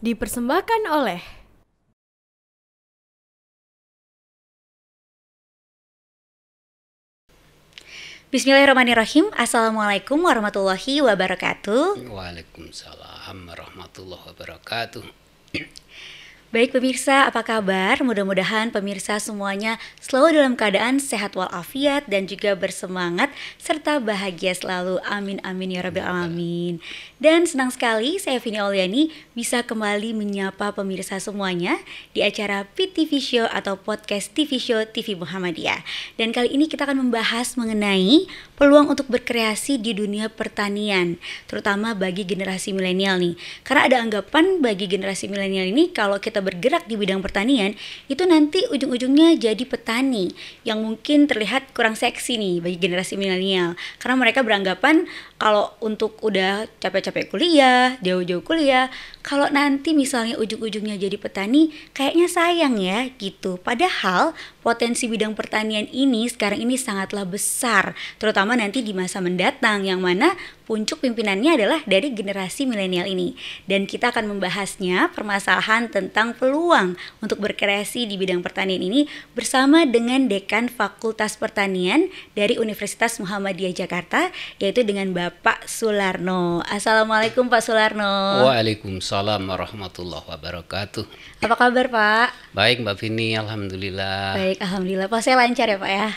dipersembahkan oleh Bismillahirrahmanirrahim Assalamualaikum warahmatullahi wabarakatuh Waalaikumsalam warahmatullahi wabarakatuh Baik pemirsa, apa kabar? Mudah-mudahan pemirsa semuanya selalu dalam keadaan sehat walafiat dan juga bersemangat serta bahagia selalu. Amin amin ya rabbal alamin. Dan senang sekali saya Vini Oliani bisa kembali menyapa pemirsa semuanya di acara PTV Show atau podcast TV Show TV Muhammadiyah. Dan kali ini kita akan membahas mengenai peluang untuk berkreasi di dunia pertanian, terutama bagi generasi milenial nih. Karena ada anggapan bagi generasi milenial ini kalau kita kita bergerak di bidang pertanian itu nanti ujung-ujungnya jadi petani yang mungkin terlihat kurang seksi nih bagi generasi milenial karena mereka beranggapan kalau untuk udah capek-capek kuliah jauh-jauh kuliah kalau nanti misalnya ujung-ujungnya jadi petani kayaknya sayang ya gitu padahal potensi bidang pertanian ini sekarang ini sangatlah besar terutama nanti di masa mendatang yang mana Puncuk pimpinannya adalah dari generasi milenial ini. Dan kita akan membahasnya permasalahan tentang peluang untuk berkreasi di bidang pertanian ini bersama dengan Dekan Fakultas Pertanian dari Universitas Muhammadiyah Jakarta, yaitu dengan Bapak Sularno. Assalamualaikum Pak Sularno. Waalaikumsalam warahmatullahi wabarakatuh. Apa kabar Pak? Baik Mbak Vini, Alhamdulillah. Baik, Alhamdulillah. Pak, saya lancar ya Pak ya?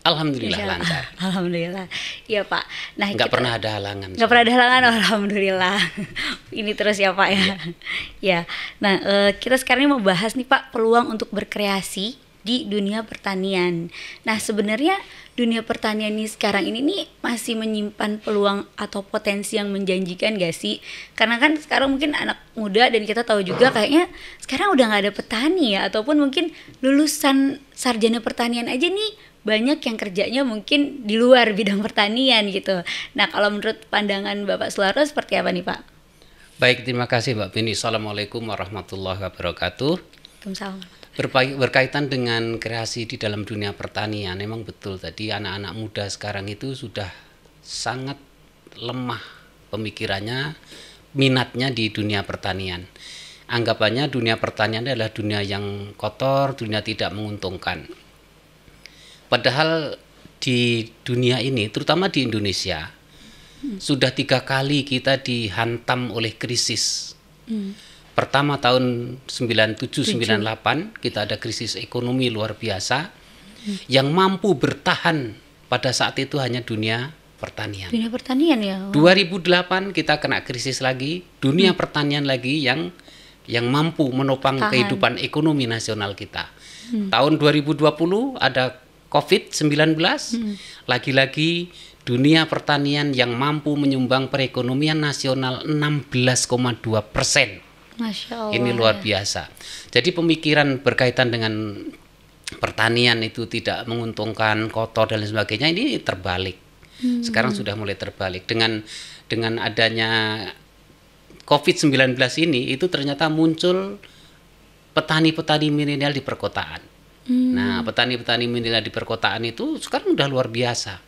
Alhamdulillah Insya lancar. Alhamdulillah. Iya Pak. Nah, nggak pernah ada halangan. Nggak pernah ada halangan. Alhamdulillah. ini terus ya Pak ya. ya. Nah, uh, kita sekarang ini mau bahas nih Pak peluang untuk berkreasi di dunia pertanian. Nah, sebenarnya dunia pertanian ini sekarang ini nih masih menyimpan peluang atau potensi yang menjanjikan gak sih? Karena kan sekarang mungkin anak muda dan kita tahu juga kayaknya sekarang udah nggak ada petani ya ataupun mungkin lulusan sarjana pertanian aja nih banyak yang kerjanya mungkin di luar bidang pertanian gitu. Nah, kalau menurut pandangan Bapak Sularo seperti apa nih, Pak? Baik, terima kasih Mbak Bini. Assalamualaikum warahmatullahi wabarakatuh. Waalaikumsalam berkaitan dengan kreasi di dalam dunia pertanian memang betul tadi anak-anak muda sekarang itu sudah sangat lemah pemikirannya minatnya di dunia pertanian anggapannya dunia pertanian adalah dunia yang kotor dunia tidak menguntungkan Padahal di dunia ini, terutama di Indonesia, hmm. sudah tiga kali kita dihantam oleh krisis. Hmm. Pertama tahun 97-98 kita ada krisis ekonomi luar biasa hmm. yang mampu bertahan pada saat itu hanya dunia pertanian. Dunia pertanian ya. 2008 kita kena krisis lagi, dunia hmm. pertanian lagi yang yang mampu menopang Tahan. kehidupan ekonomi nasional kita. Hmm. Tahun 2020 ada COVID-19, hmm. lagi-lagi dunia pertanian yang mampu menyumbang perekonomian nasional 16,2 persen. Ini luar ya. biasa. Jadi pemikiran berkaitan dengan pertanian itu tidak menguntungkan kotor dan lain sebagainya ini terbalik. Hmm. Sekarang sudah mulai terbalik dengan dengan adanya COVID-19 ini itu ternyata muncul petani-petani milenial di perkotaan. Hmm. Nah, petani-petani menila di perkotaan itu sekarang sudah luar biasa.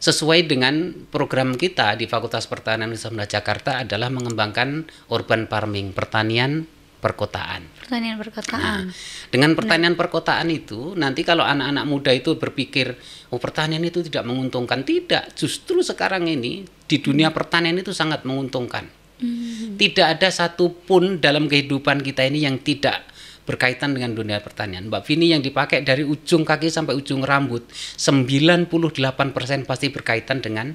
Sesuai dengan program kita di Fakultas Pertanian Universitas Jakarta adalah mengembangkan urban farming, pertanian perkotaan. Pertanian perkotaan. Nah, dengan pertanian nah. perkotaan itu nanti kalau anak-anak muda itu berpikir oh pertanian itu tidak menguntungkan, tidak. Justru sekarang ini di dunia pertanian itu sangat menguntungkan. Hmm. Tidak ada satupun dalam kehidupan kita ini yang tidak berkaitan dengan dunia pertanian. Mbak Vini yang dipakai dari ujung kaki sampai ujung rambut 98% pasti berkaitan dengan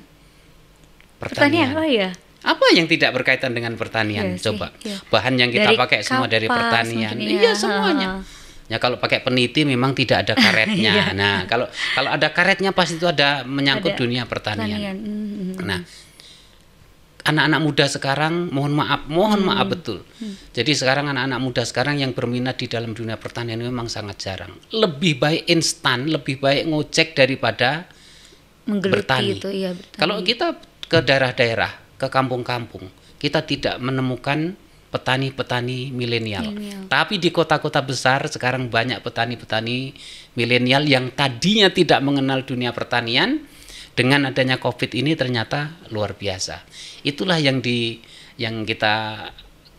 pertanian. Pertanian oh ya. Apa yang tidak berkaitan dengan pertanian? Ya, Coba. Ya. Bahan yang kita dari pakai kapas, semua dari pertanian. Ya. Iya semuanya. Ya kalau pakai peniti memang tidak ada karetnya. Iya. Nah, kalau kalau ada karetnya pasti itu ada menyangkut ada dunia pertanian. pertanian. Mm -hmm. Nah, anak-anak muda sekarang mohon maaf mohon hmm. maaf betul hmm. jadi sekarang anak-anak muda sekarang yang berminat di dalam dunia pertanian memang sangat jarang lebih baik instan lebih baik ngocek daripada Menggeluti bertani. Itu, ya, bertani kalau kita ke daerah-daerah ke kampung-kampung kita tidak menemukan petani-petani milenial tapi di kota-kota besar sekarang banyak petani-petani milenial yang tadinya tidak mengenal dunia pertanian dengan adanya COVID ini ternyata luar biasa. Itulah yang di yang kita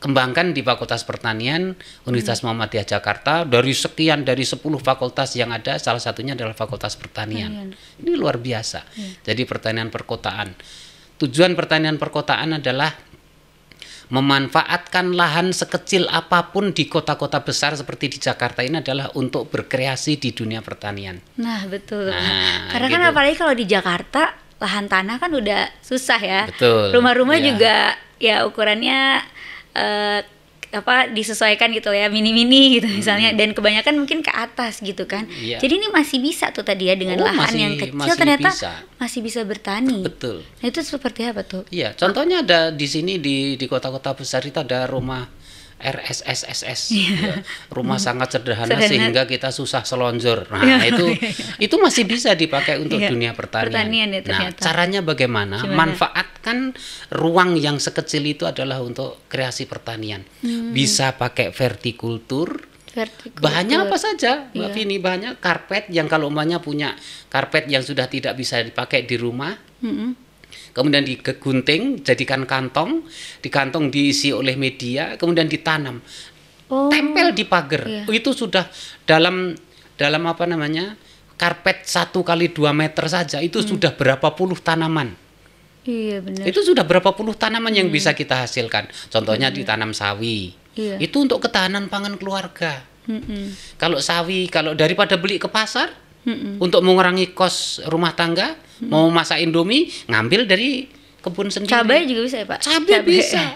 kembangkan di Fakultas Pertanian Universitas hmm. Muhammadiyah Jakarta dari sekian dari 10 fakultas yang ada salah satunya adalah Fakultas Pertanian. Pertanian. Ini luar biasa. Hmm. Jadi pertanian perkotaan. Tujuan pertanian perkotaan adalah memanfaatkan lahan sekecil apapun di kota-kota besar seperti di Jakarta ini adalah untuk berkreasi di dunia pertanian. Nah, betul. Nah, Karena kan gitu. kan apalagi kalau di Jakarta lahan tanah kan udah susah ya. Betul. Rumah-rumah ya. juga ya ukurannya uh, apa disesuaikan gitu ya mini-mini gitu hmm. misalnya dan kebanyakan mungkin ke atas gitu kan Iya. jadi ini masih bisa tuh tadi ya dengan oh, lahan masih, yang kecil masih ternyata bisa. masih bisa bertani betul nah, itu seperti apa tuh iya contohnya ada di sini di di kota-kota besar itu ada rumah RSSSS iya. ya. rumah hmm. sangat sederhana, sederhana sehingga kita susah selonjor nah yeah. itu iya, iya. itu masih bisa dipakai untuk yeah. dunia pertanian, pertanian ya, nah caranya bagaimana Gimana? manfaatkan ruang yang sekecil itu adalah untuk kreasi pertanian hmm. bisa pakai vertikultur Bahannya apa saja, Mbak iya. Vini? Bahannya karpet yang kalau umpamanya punya karpet yang sudah tidak bisa dipakai di rumah, -hmm kemudian digegunting, jadikan kantong, di kantong diisi oleh media, kemudian ditanam, oh. tempel di pagar. Iya. Itu sudah dalam dalam apa namanya karpet satu kali dua meter saja itu hmm. sudah berapa puluh tanaman. Iya benar. Itu sudah berapa puluh tanaman hmm. yang bisa kita hasilkan. Contohnya hmm. ditanam sawi. Iya. Itu untuk ketahanan pangan keluarga. Hmm. hmm. Kalau sawi, kalau daripada beli ke pasar, Mm-mm. Untuk mengurangi kos rumah tangga, mm. mau masak indomie, ngambil dari kebun sendiri. Cabai juga bisa ya, Pak? Cabai, cabai. bisa.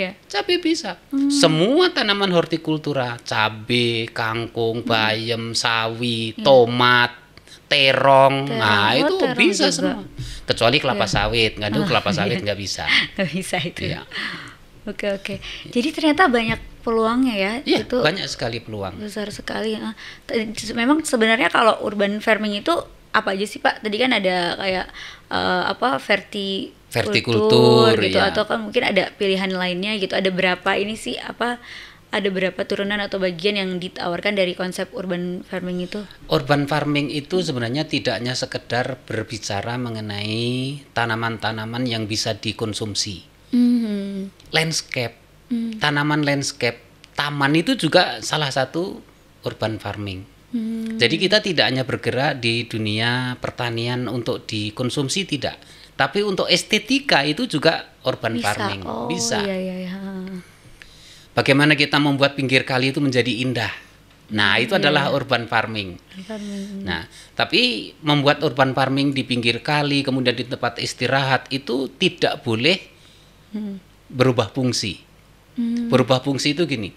Ya. Cabai bisa. Mm. Semua tanaman hortikultura, cabai, kangkung, mm. bayam, sawi, mm. tomat, terong. terong. Nah, itu terong bisa juga. semua. Kecuali kelapa yeah. sawit. Nggak oh, kelapa sawit iya. nggak bisa. Nggak bisa itu. Ya. Oke oke. Jadi ternyata banyak peluangnya ya. Iya itu banyak sekali peluang. Besar sekali. Memang sebenarnya kalau urban farming itu apa aja sih Pak? Tadi kan ada kayak uh, apa verti vertikultur gitu ya. atau kan mungkin ada pilihan lainnya gitu. Ada berapa ini sih apa ada berapa turunan atau bagian yang ditawarkan dari konsep urban farming itu? Urban farming itu sebenarnya tidaknya sekedar berbicara mengenai tanaman-tanaman yang bisa dikonsumsi. Mm -hmm landscape, hmm. tanaman landscape, taman itu juga salah satu urban farming. Hmm. Jadi kita tidak hanya bergerak di dunia pertanian untuk dikonsumsi tidak, tapi untuk estetika itu juga urban bisa. farming oh, bisa. Iya, iya, iya. Bagaimana kita membuat pinggir kali itu menjadi indah. Nah, itu hmm, yeah. adalah iya. urban farming. farming. Nah, tapi membuat urban farming di pinggir kali kemudian di tempat istirahat itu tidak boleh hmm berubah fungsi. Hmm. Berubah fungsi itu gini.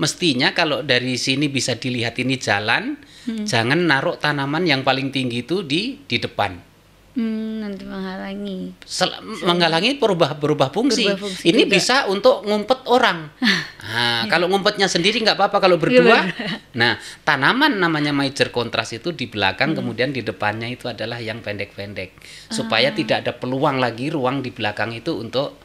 Mestinya kalau dari sini bisa dilihat ini jalan, hmm. jangan naruh tanaman yang paling tinggi itu di di depan. Hmm, nanti menghalangi. Sel menghalangi berubah berubah fungsi. Berubah fungsi ini juga. bisa untuk ngumpet orang. nah, kalau ngumpetnya sendiri nggak apa-apa kalau iya, berdua. nah, tanaman namanya major kontras itu di belakang hmm. kemudian di depannya itu adalah yang pendek-pendek ah. supaya ah. tidak ada peluang lagi ruang di belakang itu untuk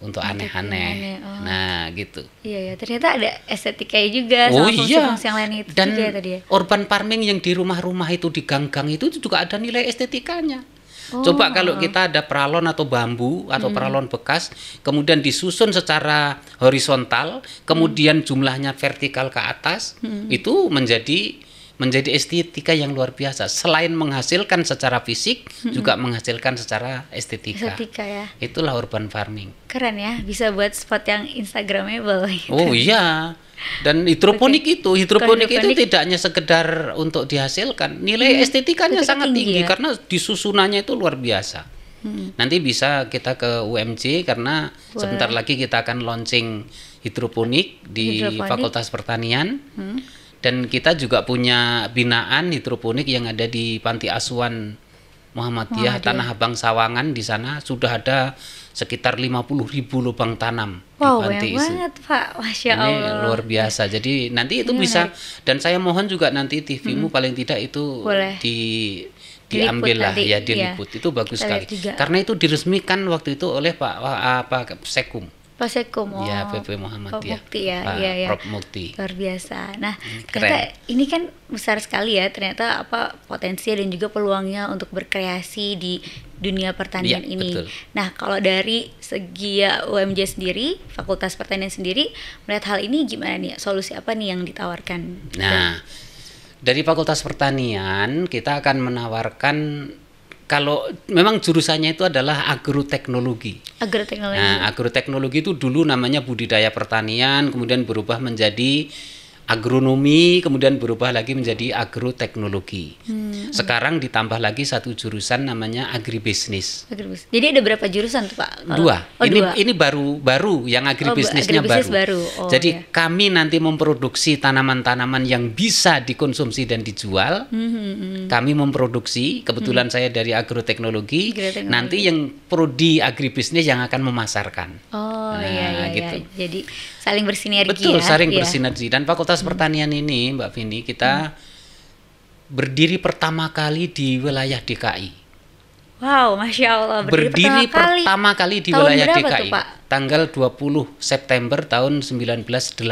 untuk aneh-aneh. Oh. Nah, gitu. Iya ya, ternyata ada estetika juga oh, sama iya. yang lain itu Dan juga ya, tadi ya. urban farming yang di rumah-rumah itu di gang-gang itu juga ada nilai estetikanya. Oh. Coba kalau kita ada peralon atau bambu atau hmm. peralon bekas, kemudian disusun secara horizontal, kemudian hmm. jumlahnya vertikal ke atas, hmm. itu menjadi menjadi estetika yang luar biasa. Selain menghasilkan secara fisik, hmm. juga menghasilkan secara estetika. Estetika ya. Itulah urban farming. Keren ya, bisa buat spot yang instagramable. Gitu. Oh iya. Dan hidroponik okay. itu, hidroponik, itu tidak hanya sekedar untuk dihasilkan, nilai hmm. estetikanya Ketika sangat tinggi, tinggi ya? karena disusunannya itu luar biasa. Hmm. Nanti bisa kita ke UMC karena Boleh. sebentar lagi kita akan launching hidroponik di hidroponik. Fakultas Pertanian. Hmm dan kita juga punya binaan hidroponik yang ada di panti asuhan Muhammadiyah, Wah, Tanah Abang Sawangan di sana sudah ada sekitar 50 ribu lubang tanam wow, di panti Pak, Masya Ini Allah. luar biasa. Jadi nanti itu Ini iya, bisa dan saya mohon juga nanti TV-mu hmm. paling tidak itu Boleh. di diambil lah ya diliput ya. itu bagus Kita sekali. Karena itu diresmikan waktu itu oleh Pak apa Sekum. Pak Seko Oh, ya, PP Muhammad Pak ya. Mukti ya, Pak ya, ya. Prof Mukti. Luar biasa. Nah, kita hmm, ternyata ini kan besar sekali ya ternyata apa potensinya dan juga peluangnya untuk berkreasi di dunia pertanian ya, ini. Betul. Nah, kalau dari segi ya UMJ sendiri, Fakultas Pertanian sendiri melihat hal ini gimana nih? Solusi apa nih yang ditawarkan? Nah, dari Fakultas Pertanian kita akan menawarkan kalau memang jurusannya itu adalah agroteknologi. Agroteknologi. Nah, agroteknologi itu dulu namanya budidaya pertanian, kemudian berubah menjadi agronomi kemudian berubah lagi menjadi agroteknologi. Hmm. Sekarang ditambah lagi satu jurusan namanya agribisnis. agribisnis. Jadi ada berapa jurusan tuh Pak? Dua. Oh, ini dua. ini baru baru yang oh, agribisnisnya oh, agribisnis baru. baru. Oh, Jadi iya. kami nanti memproduksi tanaman-tanaman yang bisa dikonsumsi dan dijual. Hmm, hmm, hmm. Kami memproduksi, kebetulan hmm. saya dari agroteknologi, agroteknologi. Nanti yang prodi agribisnis yang akan memasarkan. Oh iya, nah, iya iya gitu. Iya. Jadi saling bersinergi Betul, ya. saling iya. bersinergi dan fakultas Fakultas Pertanian ini, Mbak Vini, kita hmm. berdiri pertama kali di wilayah DKI. Wow, masya Allah berdiri, berdiri pertama, pertama kali, kali di tahun wilayah DKI. Tuh, Pak? Tanggal 20 September tahun 1982.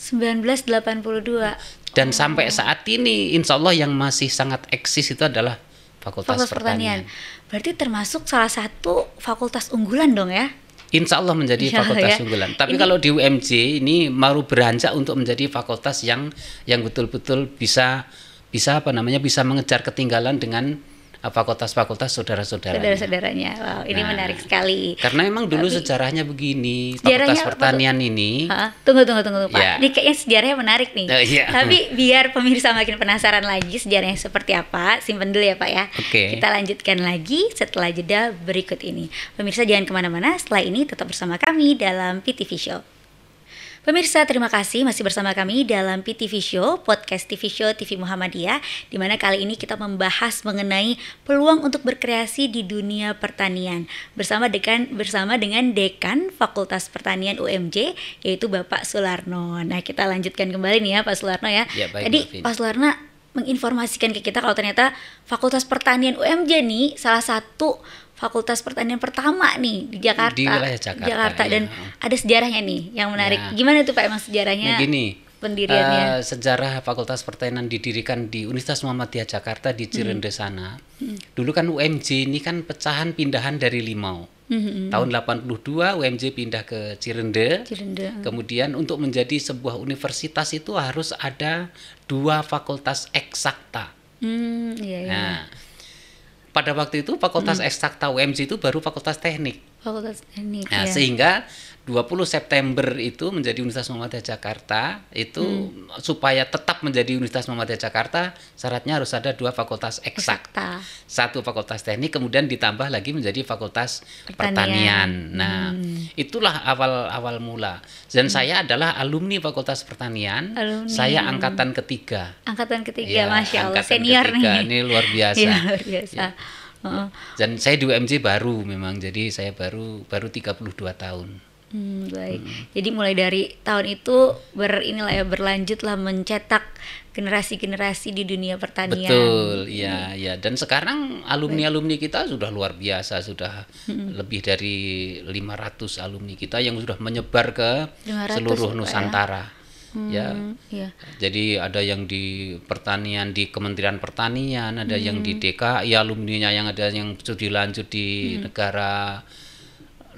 1982. Dan oh. sampai saat ini, insya Allah yang masih sangat eksis itu adalah Fakultas, Fakultas Pertanian. Pertanian. Berarti termasuk salah satu fakultas unggulan dong ya? Insya Allah menjadi ya, fakultas ya. unggulan. Tapi ini, kalau di UMJ ini baru beranjak untuk menjadi fakultas yang yang betul-betul bisa bisa apa namanya bisa mengejar ketinggalan dengan fakultas-fakultas saudara-saudaranya. Saudara-saudaranya. Wow, ini nah, menarik sekali. Karena memang dulu Tapi, sejarahnya begini. fakultas pertanian apa, ini. Ha? Tunggu tunggu tunggu Pak. Ya. Ini kayaknya sejarahnya menarik nih. Uh, Tapi biar pemirsa makin penasaran lagi sejarahnya seperti apa, simpen dulu ya Pak ya. Oke. Okay. Kita lanjutkan lagi setelah jeda berikut ini. Pemirsa jangan kemana-mana. Setelah ini tetap bersama kami dalam PTV Show. Pemirsa, terima kasih masih bersama kami dalam PTV Show, podcast TV Show TV Muhammadiyah, di mana kali ini kita membahas mengenai peluang untuk berkreasi di dunia pertanian bersama dengan bersama dengan dekan Fakultas Pertanian UMJ yaitu Bapak Sularno. Nah, kita lanjutkan kembali nih ya Pak Sularno ya. ya baik, Tadi Pak, Pak Sularno menginformasikan ke kita kalau ternyata Fakultas Pertanian UMJ nih salah satu fakultas pertanian pertama nih di Jakarta. Di wilayah Jakarta. Jakarta dan iya. ada sejarahnya nih yang menarik. Ya. Gimana tuh Pak emang sejarahnya? Begini nah, Pendiriannya. Uh, sejarah Fakultas Pertanian didirikan di Universitas Muhammadiyah Jakarta di Cirende hmm. sana. Hmm. Dulu kan UMJ ini kan pecahan pindahan dari Limau. Hmm, hmm, hmm. Tahun 82 UMJ pindah ke Cirende. Cirende. Kemudian untuk menjadi sebuah universitas itu harus ada dua fakultas eksakta. Hmm, iya, iya. Nah, pada waktu itu fakultas hmm. eksakta UMC itu baru fakultas teknik. Fakultas teknik. Nah, ya. sehingga 20 September itu menjadi Universitas Muhammadiyah Jakarta itu hmm. supaya tetap menjadi Universitas Muhammadiyah Jakarta syaratnya harus ada dua fakultas eksak. Satu fakultas teknik kemudian ditambah lagi menjadi fakultas pertanian. pertanian. Nah, hmm. itulah awal-awal mula. Dan hmm. saya adalah alumni Fakultas Pertanian. Alumni. Saya angkatan ketiga. Angkatan ketiga, ya, Masya Allah senior ketiga. nih. Ini luar biasa. ya, luar biasa. Ya. Dan saya di UMJ baru memang, jadi saya baru baru 32 tahun. Hmm, baik. Hmm. Jadi mulai dari tahun itu ber inilah ya berlanjutlah mencetak generasi-generasi di dunia pertanian. Betul, iya, hmm. ya. Dan sekarang alumni-alumni kita sudah luar biasa, sudah hmm. lebih dari 500 alumni kita yang sudah menyebar ke seluruh ya? Nusantara. Ya? Hmm, ya. ya. Jadi ada yang di pertanian di Kementerian Pertanian, ada hmm. yang di hmm. DKI nya yang ada yang sudah dilanjut di hmm. negara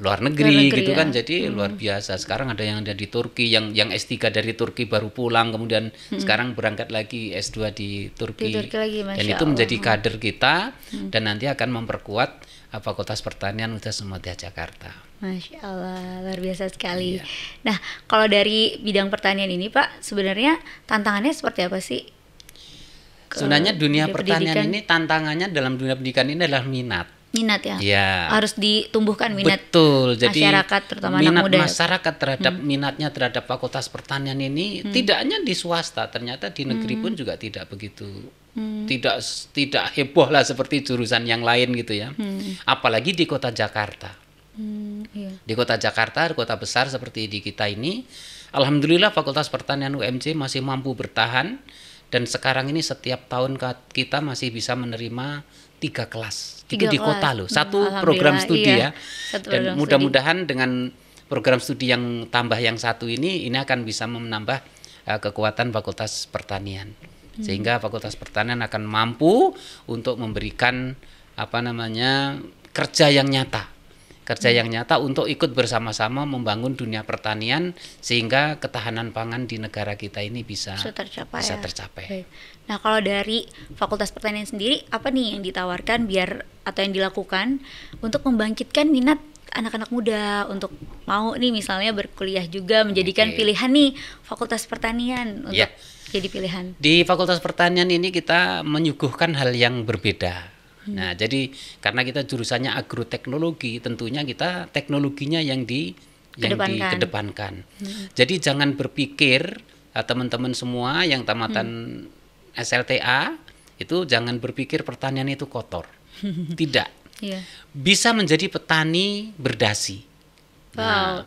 luar negeri, luar negeri gitu ya. kan jadi hmm. luar biasa sekarang ada yang ada di Turki yang yang S3 dari Turki baru pulang kemudian hmm. sekarang berangkat lagi S2 di Turki, di Turki lagi, dan itu Allah. menjadi kader kita hmm. dan nanti akan memperkuat eh, apa kota Pertanian Universitas Muhammadiyah Jakarta. Masya Allah, luar biasa sekali. Iya. Nah, kalau dari bidang pertanian ini Pak, sebenarnya tantangannya seperti apa sih? Ke sebenarnya dunia, dunia pertanian pendidikan. ini tantangannya dalam dunia pendidikan ini adalah minat minat ya. ya. Harus ditumbuhkan minat Betul. Jadi masyarakat terutama minat anak muda. masyarakat terhadap hmm. minatnya terhadap fakultas pertanian ini hmm. tidak hanya di swasta, ternyata di negeri hmm. pun juga tidak begitu hmm. tidak tidak heboh lah seperti jurusan yang lain gitu ya. Hmm. Apalagi di kota Jakarta. Hmm, iya. Di kota Jakarta, di kota besar seperti di kita ini, alhamdulillah Fakultas Pertanian UMC masih mampu bertahan dan sekarang ini setiap tahun kita masih bisa menerima tiga kelas Tiga di kota loh satu hmm, program studi iya. ya dan mudah-mudahan dengan program studi yang tambah yang satu ini ini akan bisa menambah uh, kekuatan fakultas pertanian hmm. sehingga fakultas pertanian akan mampu untuk memberikan apa namanya kerja yang nyata kerja yang nyata untuk ikut bersama-sama membangun dunia pertanian sehingga ketahanan pangan di negara kita ini bisa bisa tercapai. Bisa ya. tercapai. Ya. Nah, kalau dari Fakultas Pertanian sendiri apa nih yang ditawarkan biar atau yang dilakukan untuk membangkitkan minat anak-anak muda untuk mau nih misalnya berkuliah juga menjadikan okay. pilihan nih Fakultas Pertanian untuk yeah. jadi pilihan. Di Fakultas Pertanian ini kita menyuguhkan hal yang berbeda Hmm. Nah, jadi karena kita jurusannya agroteknologi, tentunya kita teknologinya yang di yang dikedepankan. Hmm. Jadi jangan berpikir eh, teman-teman semua yang tamatan hmm. SLTA itu jangan berpikir pertanian itu kotor. Tidak. yeah. Bisa menjadi petani berdasi. Nah, wow. Nah,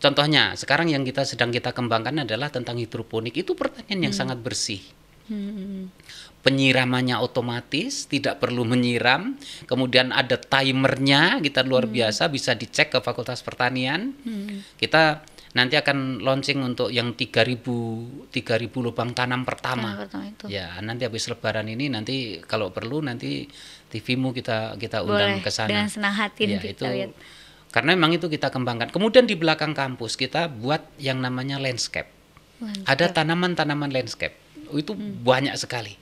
contohnya sekarang yang kita sedang kita kembangkan adalah tentang hidroponik. Itu pertanian yang hmm. sangat bersih. Hmm. hmm, hmm penyiramannya otomatis, tidak perlu menyiram. Kemudian ada timernya, kita luar hmm. biasa bisa dicek ke Fakultas Pertanian. Hmm. Kita nanti akan launching untuk yang 3000 3000 lubang tanam pertama. Tanam pertama itu. Ya, nanti habis lebaran ini nanti kalau perlu nanti TVmu kita kita undang ke sana. Dengan senang hati ya, itu, lihat. Karena memang itu kita kembangkan. Kemudian di belakang kampus kita buat yang namanya landscape. landscape. Ada tanaman-tanaman landscape. Oh, itu hmm. banyak sekali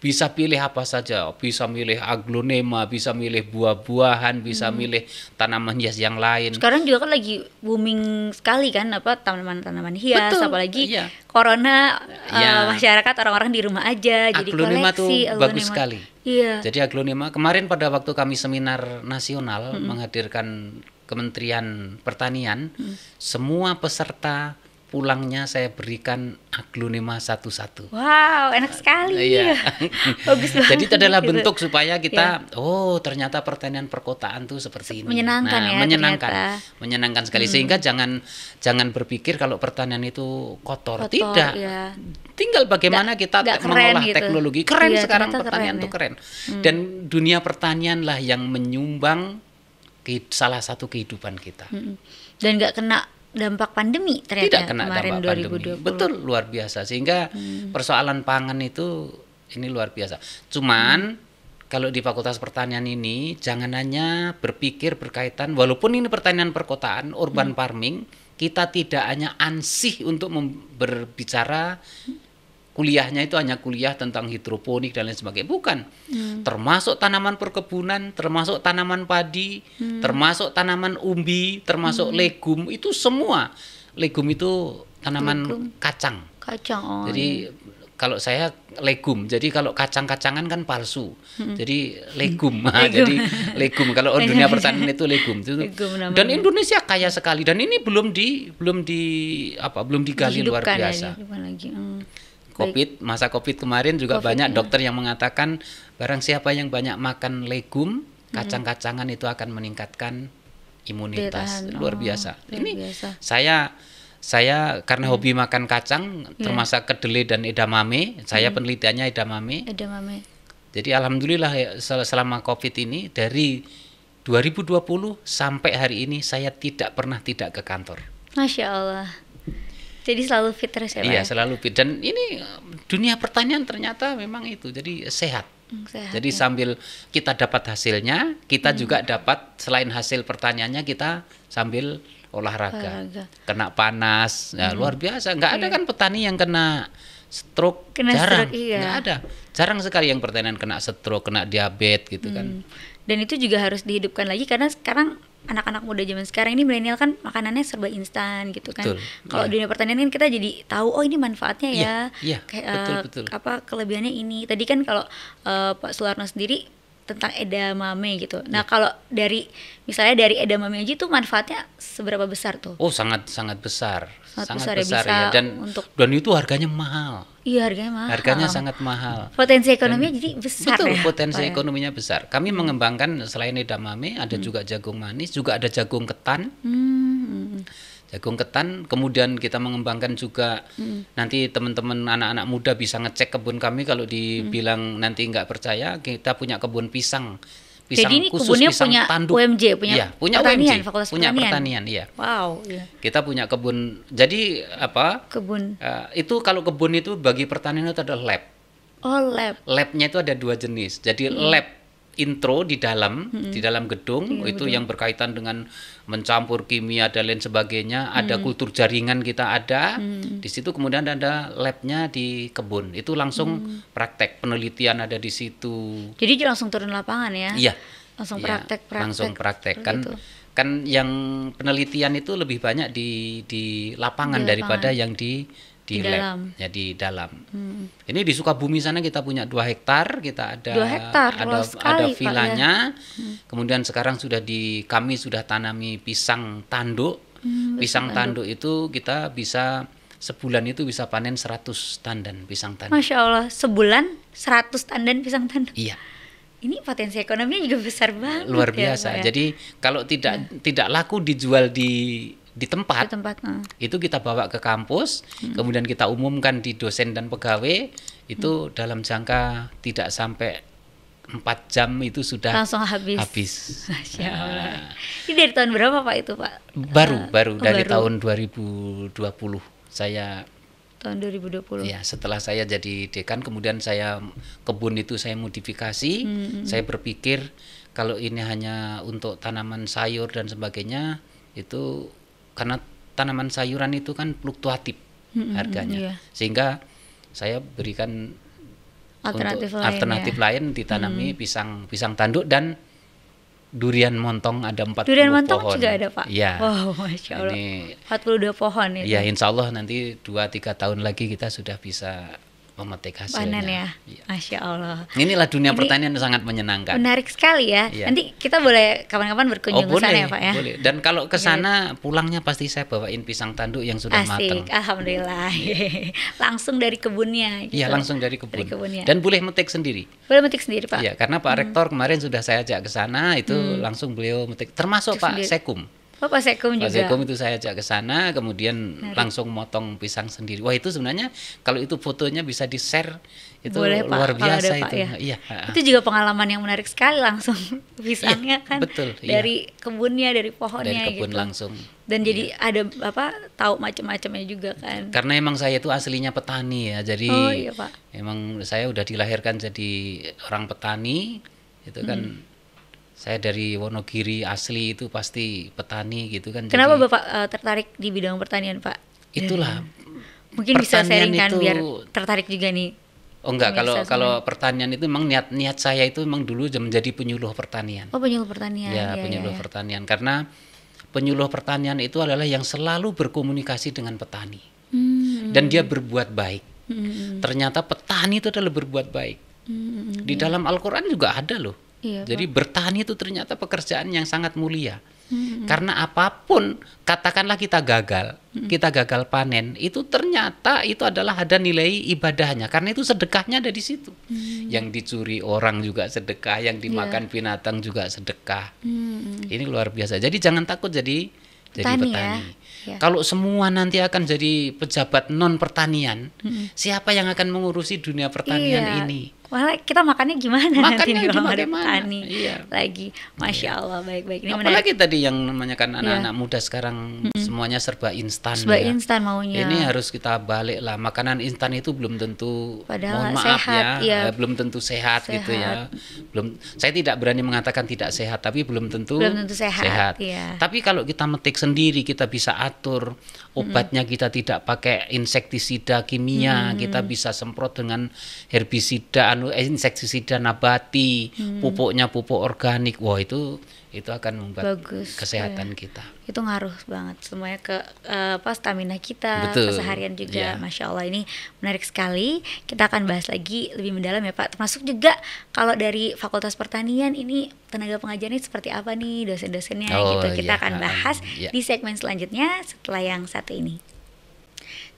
bisa pilih apa saja, bisa milih aglonema, bisa milih buah-buahan, bisa hmm. milih tanaman hias yang lain. Sekarang juga kan lagi booming sekali kan apa tanaman-tanaman hias, Betul. apalagi iya. corona eh, iya. Uh, masyarakat orang-orang di rumah aja aglonema jadi koleksi. Tuh aglonema bagus sekali. Iya. Jadi aglonema kemarin pada waktu kami seminar nasional hmm. menghadirkan Kementerian Pertanian, hmm. semua peserta pulangnya saya berikan aglonema satu-satu. Wow, enak sekali. Iya. Bagus banget. Jadi itu adalah gitu. bentuk supaya kita yeah. oh, ternyata pertanian perkotaan tuh seperti ini. Menyenangkan nah, ya. Menyenangkan. Ternyata. Menyenangkan sekali hmm. sehingga jangan jangan berpikir kalau pertanian itu kotor. kotor Tidak. Ya. Tinggal bagaimana gak, kita gak keren mengolah gitu. teknologi. Keren iya, sekarang pertanian keren, tuh ya. keren. Ya. Dan dunia pertanian lah yang menyumbang salah satu kehidupan kita. Hmm. Dan nggak kena dampak pandemi ternyata tidak kena kemarin dampak 2020. pandemi. Betul luar biasa sehingga hmm. persoalan pangan itu ini luar biasa. Cuman hmm. kalau di Fakultas Pertanian ini jangan hanya berpikir berkaitan walaupun ini pertanian perkotaan, urban hmm. farming, kita tidak hanya ansih untuk berbicara hmm kuliahnya itu hanya kuliah tentang hidroponik dan lain sebagainya bukan hmm. termasuk tanaman perkebunan termasuk tanaman padi hmm. termasuk tanaman umbi termasuk hmm. legum itu semua legum itu tanaman legum. kacang kacang oh, jadi iya kalau saya legum. Jadi kalau kacang-kacangan kan palsu. Hmm. Jadi legum. legum. Jadi legum kalau dunia pertanian itu legum. legum dan Indonesia kaya sekali dan ini belum di belum di apa belum digali Dihidupkan luar ya, biasa. Ya, COVID, masa COVID kemarin juga COVID banyak iya. dokter yang mengatakan barang siapa yang banyak makan legum, kacang-kacangan itu akan meningkatkan imunitas luar oh, biasa. luar Ini biasa. saya saya karena hmm. hobi makan kacang hmm. termasuk kedelai dan edamame, saya hmm. penelitiannya edamame. Edamame. Jadi alhamdulillah ya, selama Covid ini dari 2020 sampai hari ini saya tidak pernah tidak ke kantor. Masya Allah. Jadi selalu fit terus ya. Iya, ya? selalu fit. Dan ini eh, dunia pertanian ternyata memang itu. Jadi sehat. Hmm, sehat Jadi ya. sambil kita dapat hasilnya, kita hmm. juga dapat selain hasil pertaniannya kita sambil olahraga. olahraga. Kena panas, ya, hmm. luar biasa. Enggak ada iya. kan petani yang kena stroke kena jarang. Stroke, iya. Enggak ada. Jarang sekali yang pertanian kena stroke, kena diabetes gitu kan. hmm. kan. Dan itu juga harus dihidupkan lagi karena sekarang anak-anak muda zaman sekarang ini milenial kan makanannya serba instan gitu kan. Kalau yeah. dunia pertanian kan kita jadi tahu oh ini manfaatnya ya. Yeah, yeah, Kayak betul, uh, betul. apa kelebihannya ini. Tadi kan kalau uh, Pak Sularno sendiri tentang edamame gitu. Nah, yeah. kalau dari misalnya dari edamame aja itu manfaatnya seberapa besar tuh? Oh, sangat sangat besar sangat, besar, ya, ya. dan untuk dan itu harganya mahal. Iya harganya mahal. Harganya sangat mahal. Potensi ekonominya dan, jadi besar. Betul ya, potensi ya. ekonominya besar. Kami hmm. mengembangkan selain edamame ada hmm. juga jagung manis, juga ada jagung ketan. Hmm, hmm. Jagung ketan, kemudian kita mengembangkan juga hmm. nanti teman-teman anak-anak muda bisa ngecek kebun kami kalau dibilang hmm. nanti nggak percaya kita punya kebun pisang pisang Jadi ini khusus kebunnya pisang punya tanduk. UMJ, punya ya, punya pertanian, UMJ, punya pertanian. pertanian, iya. Wow. Iya. Kita punya kebun. Jadi apa? Kebun. Uh, itu kalau kebun itu bagi pertanian itu ada lab. Oh lab. Labnya itu ada dua jenis. Jadi hmm. lab intro di dalam hmm. di dalam gedung iya, itu yang berkaitan dengan mencampur kimia dan lain sebagainya. Hmm. Ada mm. kultur jaringan kita ada. Hmm. Di situ kemudian ada labnya di kebun. Itu langsung hmm. praktek penelitian ada di situ. Jadi langsung turun lapangan ya? Iya. Langsung iya, praktek, praktek. Langsung praktek kan. Gitu kan yang penelitian itu lebih banyak di di lapangan, di lapangan. daripada yang di di, lab, dalam. ya di dalam. Hmm. Ini di Sukabumi sana kita punya dua hektar, kita ada dua hektar, ada sekali, ada ya. vilanya. Hmm. Kemudian sekarang sudah di kami sudah tanami pisang tanduk. Hmm, pisang tanduk. tanduk itu kita bisa sebulan itu bisa panen 100 tandan pisang tanduk. Masya Allah, sebulan 100 tandan pisang tanduk. Iya ini potensi ekonominya juga besar banget luar ya, biasa ya, jadi kalau tidak ya. tidak laku dijual di di tempat, di tempat uh. itu kita bawa ke kampus, hmm. kemudian kita umumkan di dosen dan pegawai itu hmm. dalam jangka tidak sampai empat jam itu sudah langsung habis. Habis. Nah. Ini dari tahun berapa Pak itu Pak? Baru, uh, baru oh, dari baru. tahun 2020 saya tahun 2020. Ya, setelah saya jadi dekan kemudian saya kebun itu saya modifikasi, hmm. saya berpikir kalau ini hanya untuk tanaman sayur dan sebagainya itu karena tanaman sayuran itu kan fluktuatif hmm, harganya iya. sehingga saya berikan alternatif untuk lain alternatif ya. lain ditanami hmm. pisang pisang tanduk dan durian montong ada 40 durian montong pohon. juga ada pak ya wow masya allah puluh dua pohon itu. ya insya allah nanti dua tiga tahun lagi kita sudah bisa memetik hasilnya. Panen ya. ya. Masya Allah. Inilah dunia Ini pertanian sangat menyenangkan. Menarik sekali ya. ya. Nanti kita boleh kapan-kapan berkunjung oh, ke sana ya Pak ya. Boleh. Dan kalau ke iya. sana pulangnya pasti saya bawain pisang tanduk yang sudah Asik, matang. Alhamdulillah. Ya. langsung dari kebunnya. Gitu. Iya gitu. langsung dari kebun. Dari kebunnya. Dan boleh metik sendiri. Boleh metik sendiri Pak. Iya karena Pak hmm. Rektor kemarin sudah saya ajak ke sana itu hmm. langsung beliau metik termasuk Cuk Pak sendiri. Sekum. Oh, Pak Sekum juga. Pak Sekum itu saya ajak ke sana, kemudian langsung motong pisang sendiri. Wah, itu sebenarnya kalau itu fotonya bisa di-share itu Boleh, luar biasa ada, itu. ya. Iya. Itu juga pengalaman yang menarik sekali langsung pisangnya iya, kan betul, iya. dari kebunnya, dari pohonnya dari kebun gitu. langsung. Dan jadi iya. ada apa tahu macam-macamnya juga kan. Karena emang saya itu aslinya petani ya. Jadi oh, iya, Pak. emang saya udah dilahirkan jadi orang petani itu kan saya dari Wonogiri asli itu pasti petani gitu kan. Kenapa Jadi, Bapak uh, tertarik di bidang pertanian, Pak? Itulah. Mungkin bisa saya kan biar tertarik juga nih. Oh enggak, kalau kalau pertanian itu memang niat niat saya itu memang dulu menjadi penyuluh pertanian. Oh, penyuluh pertanian. Ya, ya penyuluh ya, ya. pertanian karena penyuluh pertanian itu adalah yang selalu berkomunikasi dengan petani. Hmm. Dan dia berbuat baik. Hmm. Ternyata petani itu adalah berbuat baik. Hmm. Di dalam Al-Qur'an juga ada loh Iya, Jadi Pak. bertahan itu ternyata pekerjaan yang sangat mulia. Mm -hmm. Karena apapun katakanlah kita gagal, mm -hmm. kita gagal panen, itu ternyata itu adalah ada nilai ibadahnya. Karena itu sedekahnya dari situ. Mm -hmm. Yang dicuri orang juga sedekah, yang iya. dimakan yeah. binatang juga sedekah. Mm -hmm. Ini luar biasa. Jadi jangan takut jadi jadi petani. Ya. petani. Ya. Kalau semua nanti akan jadi pejabat non pertanian, mm -hmm. siapa yang akan mengurusi dunia pertanian iya. ini? Malah kita makannya gimana makannya nanti nih kalau ada petani iya. lagi? Masya iya. Allah, baik-baik. Ini Apalagi menarik. tadi yang namanya kan iya. anak-anak iya. muda sekarang mm -hmm. semuanya serba instan. Serba ya. instan maunya. Ini harus kita balik lah. Makanan instan itu belum tentu, Padahal mohon maaf sehat, ya, iya. Eh, belum tentu sehat, sehat gitu ya. Belum, saya tidak berani mengatakan tidak sehat, tapi belum tentu, belum tentu sehat. sehat. Iya. Tapi kalau kita metik sendiri, kita bisa atur obatnya. Kita tidak pakai insektisida kimia, -hmm. kita bisa semprot dengan herbisida anu eh, insektisida nabati, hmm. pupuknya pupuk organik. Wah, itu itu akan membuat Bagus, kesehatan ya. kita. Itu ngaruh banget semuanya ke uh, apa stamina kita, Betul. keseharian juga. Ya. Masya Allah ini menarik sekali. Kita akan bahas lagi lebih mendalam ya Pak. Termasuk juga kalau dari Fakultas Pertanian ini tenaga pengajarnya seperti apa nih dosen-dosennya gitu. oh, gitu. Kita ya. akan ah, ah, bahas ya. di segmen selanjutnya setelah yang satu ini.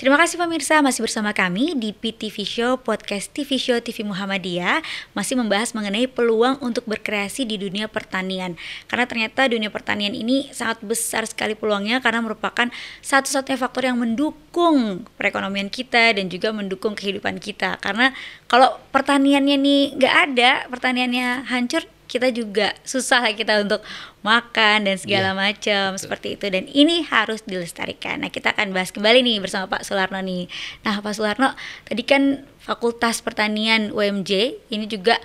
Terima kasih pemirsa masih bersama kami di PTV Show Podcast TV Show TV Muhammadiyah masih membahas mengenai peluang untuk berkreasi di dunia pertanian. Karena ternyata dunia pertanian ini sangat besar sekali peluangnya karena merupakan satu-satunya faktor yang mendukung perekonomian kita dan juga mendukung kehidupan kita. Karena kalau pertaniannya nih nggak ada, pertaniannya hancur, kita juga susah kita untuk makan dan segala yeah. macam seperti itu dan ini harus dilestarikan. Nah, kita akan bahas kembali nih bersama Pak Sularno nih. Nah, Pak Sularno, tadi kan Fakultas Pertanian UMJ ini juga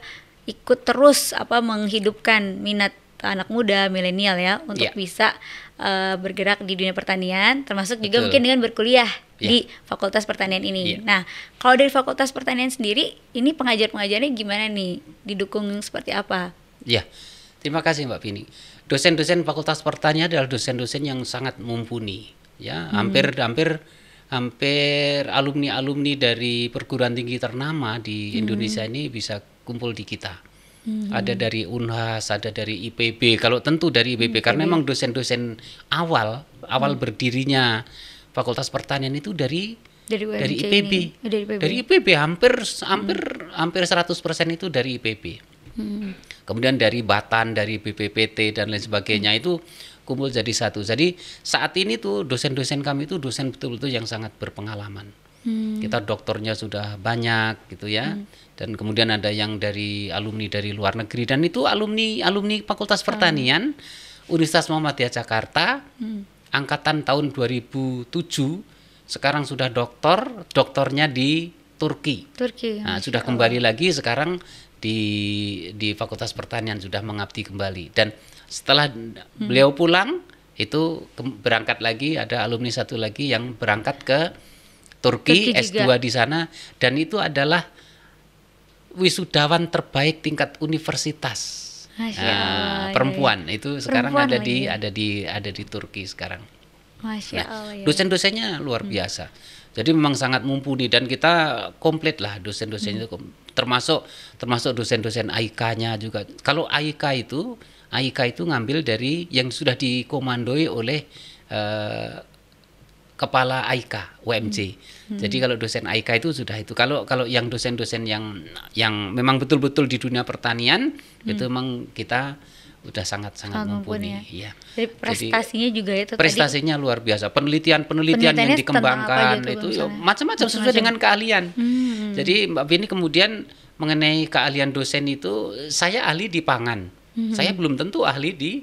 ikut terus apa menghidupkan minat anak muda milenial ya untuk yeah. bisa uh, bergerak di dunia pertanian termasuk juga mungkin dengan berkuliah yeah. di Fakultas Pertanian ini. Yeah. Nah, kalau dari Fakultas Pertanian sendiri ini pengajar-pengajarnya gimana nih? Didukung seperti apa? Ya, terima kasih Mbak Vini. Dosen-dosen Fakultas Pertanian adalah dosen-dosen yang sangat mumpuni, ya, hmm. hampir hampir hampir alumni-alumni dari perguruan tinggi ternama di hmm. Indonesia ini bisa kumpul di kita. Hmm. Ada dari Unhas, ada dari IPB. Kalau tentu dari IPB IPB. karena memang dosen-dosen awal awal hmm. berdirinya Fakultas Pertanian itu dari dari, dari IPB. Ini. Oh, dari IPB. Dari IPB hampir hampir hmm. hampir 100% itu dari IPB. Hmm. Kemudian dari Batan, dari BPPT dan lain sebagainya hmm. itu kumpul jadi satu. Jadi saat ini tuh dosen-dosen kami itu dosen betul-betul yang sangat berpengalaman. Hmm. Kita dokternya sudah banyak gitu ya. Hmm. Dan kemudian ada yang dari alumni dari luar negeri dan itu alumni alumni Fakultas hmm. Pertanian hmm. Universitas Muhammadiyah Jakarta hmm. angkatan tahun 2007 sekarang sudah dokter, dokternya di Turki. Turki. Nah, sudah kembali lagi sekarang di di Fakultas Pertanian sudah mengabdi kembali dan setelah hmm. beliau pulang itu berangkat lagi ada alumni satu lagi yang berangkat ke Turki, Turki S2 di sana dan itu adalah wisudawan terbaik tingkat universitas. uh, perempuan iya. itu sekarang perempuan ada lagi. di ada di ada di Turki sekarang. Masya nah, Allah. Nah, Dosen-dosennya luar hmm. biasa. Jadi memang sangat mumpuni dan kita komplit lah dosen-dosennya hmm. itu termasuk termasuk dosen-dosen AIK-nya juga. Kalau AIK itu AIK itu ngambil dari yang sudah dikomandoi oleh uh, kepala AIK UMC. Hmm. hmm. Jadi kalau dosen AIK itu sudah itu. Kalau kalau yang dosen-dosen yang yang memang betul-betul di dunia pertanian hmm. itu memang kita udah sangat-sangat mumpuni. Ya. ya. Jadi prestasinya Jadi, juga itu prestasinya tadi, luar biasa. Penelitian-penelitian yang dikembangkan itu, itu macam-macam sesuai dengan keahlian. Hmm. Jadi Mbak Bini kemudian mengenai keahlian dosen itu saya ahli di pangan. Hmm. Saya belum tentu ahli di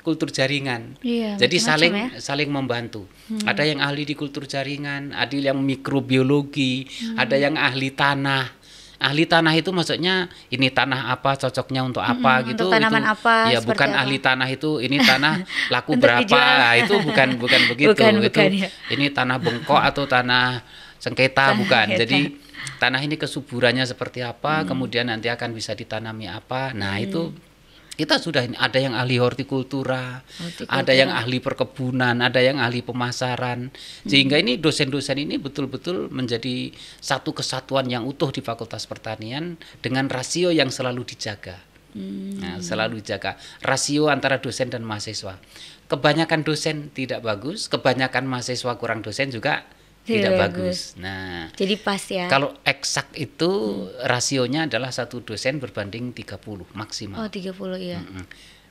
kultur jaringan. Iya, Jadi saling ya? saling membantu. Hmm. Ada yang ahli di kultur jaringan, ada yang mikrobiologi, hmm. ada yang ahli tanah ahli tanah itu maksudnya ini tanah apa cocoknya untuk apa hmm, gitu untuk gitu. tanaman itu, apa ya bukan apa. ahli tanah itu ini tanah laku berapa nah, itu bukan bukan begitu bukan, itu bukan, ya. ini tanah bengkok atau tanah sengketa tanah bukan sengketa. jadi tanah ini kesuburannya seperti apa hmm. kemudian nanti akan bisa ditanami apa nah hmm. itu kita sudah ada yang ahli hortikultura, hortikultura, ada yang ahli perkebunan, ada yang ahli pemasaran, sehingga hmm. ini dosen-dosen ini betul-betul menjadi satu kesatuan yang utuh di Fakultas Pertanian dengan rasio yang selalu dijaga. Nah, hmm. Nah, selalu dijaga rasio antara dosen dan mahasiswa. Kebanyakan dosen tidak bagus, kebanyakan mahasiswa kurang dosen juga tidak bagus. bagus. Nah, jadi pas ya. Kalau eksak itu hmm. rasionya adalah satu dosen berbanding 30 maksimal. Oh, 30 iya. Mm -mm.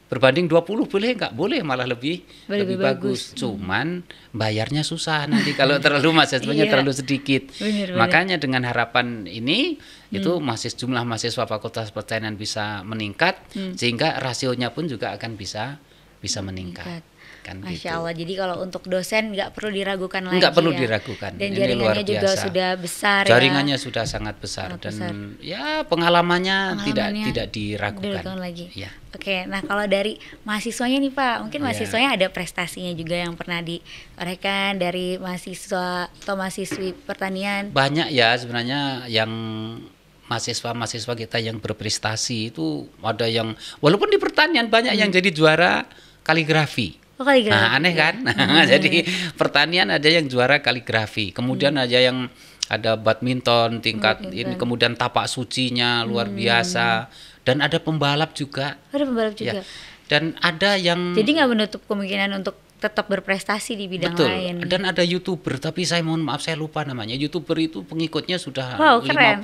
Berbanding 20 boleh nggak? Boleh malah lebih lebih, lebih bagus. bagus. Cuman bayarnya susah nanti kalau terlalu mahasiswanya iya. terlalu sedikit. Benar, Makanya dengan harapan ini hmm. itu masih jumlah mahasiswa Fakultas Pertanian bisa meningkat hmm. sehingga rasionya pun juga akan bisa bisa meningkat. meningkat kan Masya gitu. Allah jadi kalau untuk dosen nggak perlu diragukan lagi nggak perlu ya. diragukan dan Ini jaringannya juga sudah besar ya. jaringannya ya. sudah sangat besar sangat dan besar. ya pengalamannya, pengalamannya tidak tidak diragukan, lagi ya. Oke, nah kalau dari mahasiswanya nih Pak, mungkin iya. mahasiswanya ya. ada prestasinya juga yang pernah di, mereka dari mahasiswa atau mahasiswi pertanian. Banyak ya sebenarnya yang mahasiswa-mahasiswa kita yang berprestasi itu ada yang walaupun di pertanian banyak hmm. yang jadi juara kaligrafi. Oh, kaligrafi. Gitu. Nah, aneh kan? Nah, jadi iya, iya. pertanian ada yang juara kaligrafi, kemudian hmm. ada yang ada badminton tingkat badminton. ini kemudian tapak sucinya luar hmm. biasa dan ada pembalap juga. Ada pembalap juga. Ya. Dan ada yang Jadi nggak menutup kemungkinan untuk tetap berprestasi di bidang Betul. lain. Dan ada youtuber tapi saya mohon maaf saya lupa namanya. Youtuber itu pengikutnya sudah wow, 50 50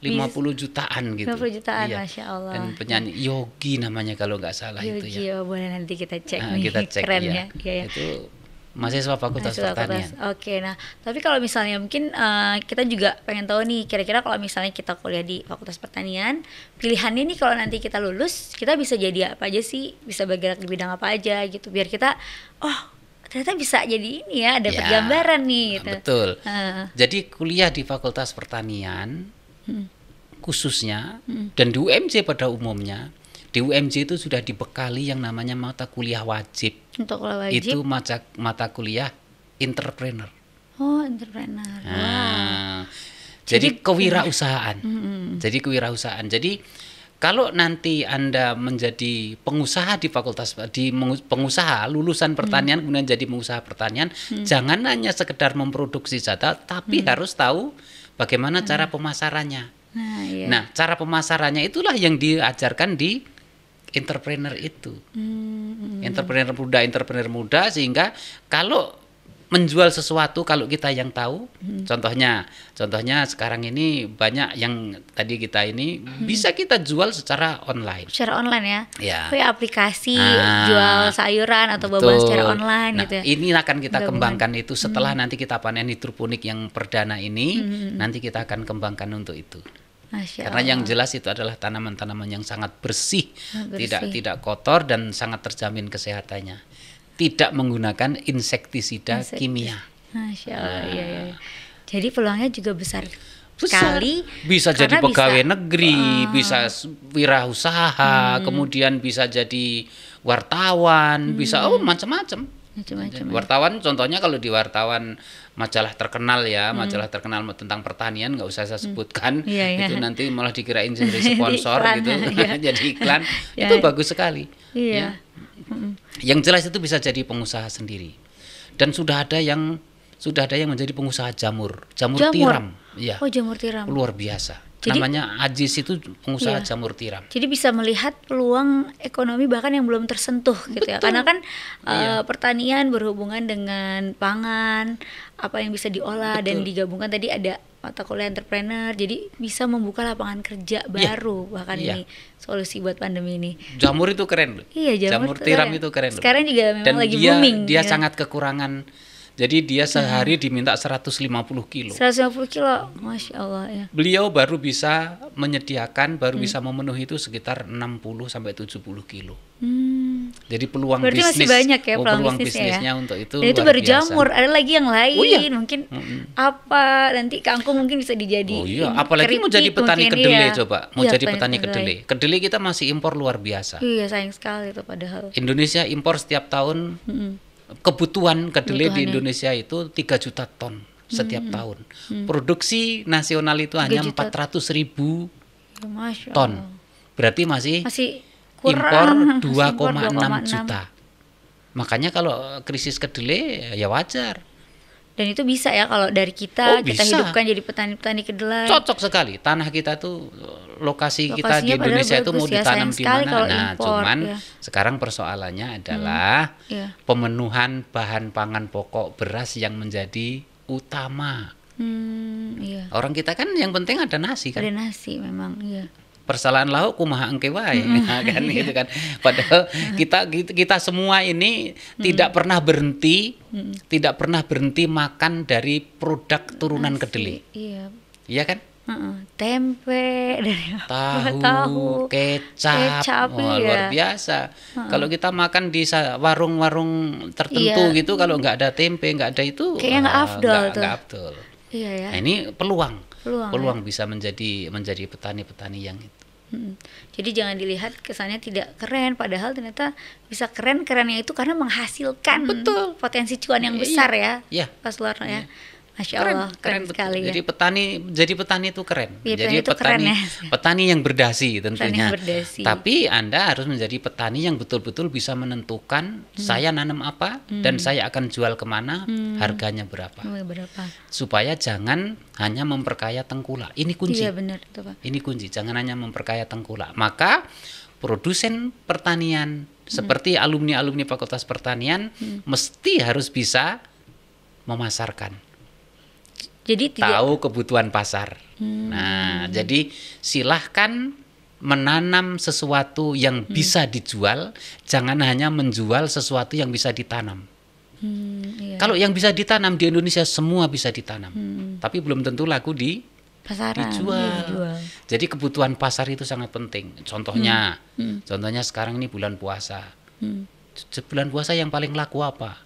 iya. jutaan gitu. 50 jutaan iya. Masya Allah. Dan penyanyi Yogi namanya kalau nggak salah Yogi, itu ya. Yogi oh, boleh nanti kita cek nah, nih. Kita cek keren iya. ya. ya. ya, ya. Itu mahasiswa Fakultas Pertanian. Oke, nah tapi kalau misalnya mungkin uh, kita juga pengen tahu nih kira-kira kalau misalnya kita kuliah di Fakultas Pertanian, pilihannya nih kalau nanti kita lulus kita bisa jadi apa aja sih, bisa bergerak di bidang apa aja gitu, biar kita oh ternyata bisa jadi ini ya, ada ya, gambaran nih. Gitu. Betul. Uh. Jadi kuliah di Fakultas Pertanian hmm. khususnya hmm. dan di UMC pada umumnya di UMJ itu sudah dibekali yang namanya mata kuliah wajib. Untuk kuliah wajib. Itu mata mata kuliah entrepreneur. Oh, entrepreneur. Nah, Jadi, jadi kewirausahaan. Mm -hmm. Jadi kewirausahaan. Jadi kalau nanti Anda menjadi pengusaha di fakultas di pengusaha lulusan mm. pertanian hmm. kemudian jadi pengusaha pertanian, hmm. jangan hanya sekedar memproduksi zata tapi hmm. harus tahu bagaimana hmm. cara pemasarannya. Nah, iya. nah, cara pemasarannya itulah yang diajarkan di entrepreneur itu. Hmm, hmm, hmm. Entrepreneur muda, entrepreneur muda sehingga kalau menjual sesuatu kalau kita yang tahu, hmm. contohnya, contohnya sekarang ini banyak yang tadi kita ini hmm. bisa kita jual secara online. Secara online ya. Ya. Kaya aplikasi nah, jual sayuran atau buah secara online nah, gitu ya. ini akan kita Gak kembangkan itu setelah hmm. nanti kita panen hidroponik yang perdana ini, hmm. hmm nanti kita akan kembangkan untuk itu. Masya Karena Allah. yang jelas itu adalah tanaman-tanaman yang sangat bersih, bersih, tidak tidak kotor dan sangat terjamin kesehatannya. Tidak menggunakan insektisida kimia. Masya Nah. Iya, ya. Jadi peluangnya juga besar sekali. bisa jadi pegawai ah. bisa, negeri, uh, bisa wirausaha, hmm. kemudian bisa jadi wartawan, hmm. bisa oh hmm. macam-macam macam-macam ya. wartawan contohnya kalau di wartawan majalah terkenal ya hmm. majalah terkenal tentang pertanian nggak usah saya hmm. sebutkan hmm. yeah, yeah. itu nanti malah dikirain jadi sponsor iklan, gitu yeah. jadi iklan yeah. itu iya. bagus sekali yeah. Yeah. Hmm. yang jelas itu bisa jadi pengusaha sendiri dan sudah ada yang sudah ada yang menjadi pengusaha jamur jamur, jamur. tiram ya oh jamur tiram luar biasa jadi, Namanya Ajis itu pengusaha iya. jamur tiram. Jadi bisa melihat peluang ekonomi bahkan yang belum tersentuh gitu ya. Karena kan iya. uh, pertanian berhubungan dengan pangan, apa yang bisa diolah Betul. dan digabungkan tadi ada mata kuliah entrepreneur. Jadi bisa membuka lapangan kerja iya. baru bahkan iya. ini solusi buat pandemi ini. Jamur itu keren loh. Iya, jamur, jamur tiram itu keren. Sekarang juga memang dan lagi dia, booming. Dia ya. sangat kekurangan jadi dia iya. sehari diminta 150 kilo. 150 kilo, masya Allah ya. Beliau baru bisa menyediakan, baru hmm. bisa memenuhi itu sekitar 60 sampai 70 kilo. Hmm. Jadi peluang Berarti bisnis, masih banyak ya oh, peluang, peluang bisnisnya, ya? bisnisnya ya. untuk itu. Dan itu baru jamur, ada lagi yang lain, oh, iya. mungkin hmm. apa nanti kangkung mungkin bisa dijadi. Oh iya, apalagi keripik, mau jadi petani kedelai iya. coba, mau iya, jadi petani kedelai. Kedelai kita masih impor luar biasa. Iya sayang sekali itu padahal. Indonesia impor setiap tahun. Hmm kebutuhan kedelai di Indonesia itu 3 juta ton setiap hmm, hmm. tahun. Hmm. Produksi nasional itu hanya 400 ribu ton. Berarti masih, masih kurang, impor 2,6 juta. Makanya kalau krisis kedelai ya wajar dan itu bisa ya kalau dari kita oh, kita bisa. hidupkan jadi petani-petani kedelai. Cocok sekali. Tanah kita tuh lokasi kita di ya, Indonesia itu mau ya, ditanam di mana. Nah, import, cuman ya. sekarang persoalannya hmm, adalah hmm, ya. pemenuhan bahan pangan pokok beras yang menjadi utama. Hmm, iya. Orang kita kan yang penting ada nasi kan. Ada nasi memang, iya persalahan lauk oh, kumaha engke wae mm kan iya. gitu kan padahal kita gitu, kita semua ini -hmm. tidak mm. pernah berhenti -hmm. tidak pernah berhenti makan dari produk turunan kedelai iya iya kan tempe dari tahu, tahu kecap, kecap oh, iya. luar biasa uh-uh. kalau kita makan di warung-warung tertentu iya. gitu kalau nggak ada tempe nggak ada itu kayaknya nggak afdol tuh iya ya. nah, ini peluang peluang, peluang ya? bisa menjadi menjadi petani-petani yang itu. Hmm. Jadi jangan dilihat kesannya tidak keren, padahal ternyata bisa keren kerennya itu karena menghasilkan betul potensi cuan yang iya, besar iya. ya, ya. pas luar ya. ya Masya keren, Allah, keren, keren sekali ya. Jadi petani, jadi petani itu keren. Ya, jadi itu petani, keren ya. petani yang berdasi tentunya. Petani berdasi. Tapi Anda harus menjadi petani yang betul-betul bisa menentukan hmm. saya nanam apa hmm. dan saya akan jual kemana, hmm. harganya berapa. Iya, berapa? Supaya jangan hanya memperkaya tengkula. Ini kunci. Iya benar itu Pak. Ini kunci. Jangan hanya memperkaya tengkula. Maka produsen pertanian hmm. seperti alumni-alumni Fakultas Pertanian hmm. mesti harus bisa memasarkan jadi tidak... tahu kebutuhan pasar. Hmm. Nah, jadi silahkan menanam sesuatu yang hmm. bisa dijual, jangan hanya menjual sesuatu yang bisa ditanam. Hmm, iya. Kalau yang bisa ditanam di Indonesia semua bisa ditanam, hmm. tapi belum tentu laku di pasar iya, dijual. dijual. Jadi kebutuhan pasar itu sangat penting. Contohnya, hmm. Hmm. contohnya sekarang ini bulan puasa. Hmm. Bulan puasa yang paling laku apa?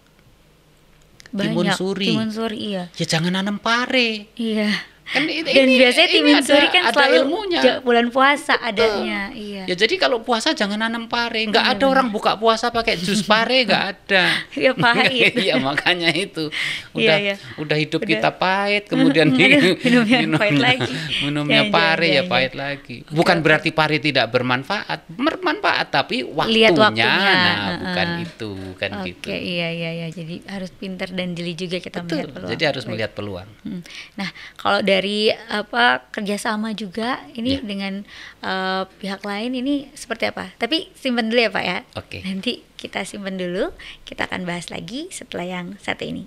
Banyak. Timun suri. Timun suri iya. Ya jangan nanam pare. Iya. Kan ini, dan biasanya tim Suri kan ada selalu ilmunya. bulan puasa adanya iya ya jadi kalau puasa jangan nanam pare nggak hmm. ada orang buka puasa pakai jus pare nggak ada ya pahit iya makanya itu iya, udah ya, ya. udah hidup udah. kita pahit kemudian minum, minumnya minum, pahit lagi minumnya iya, ya, pare ya, ya, ya pahit ya. lagi bukan ya, berarti pare tidak bermanfaat bermanfaat tapi waktunya, Lihat waktunya. nah uh, -huh. bukan itu kan okay, gitu iya iya iya jadi harus pintar dan jeli juga kita Betul. melihat peluang jadi harus melihat peluang hmm. nah kalau dari dari apa kerjasama juga ini yeah. dengan uh, pihak lain ini seperti apa? Tapi simpan dulu ya Pak ya. Oke. Okay. Nanti kita simpan dulu. Kita akan bahas lagi setelah yang satu ini.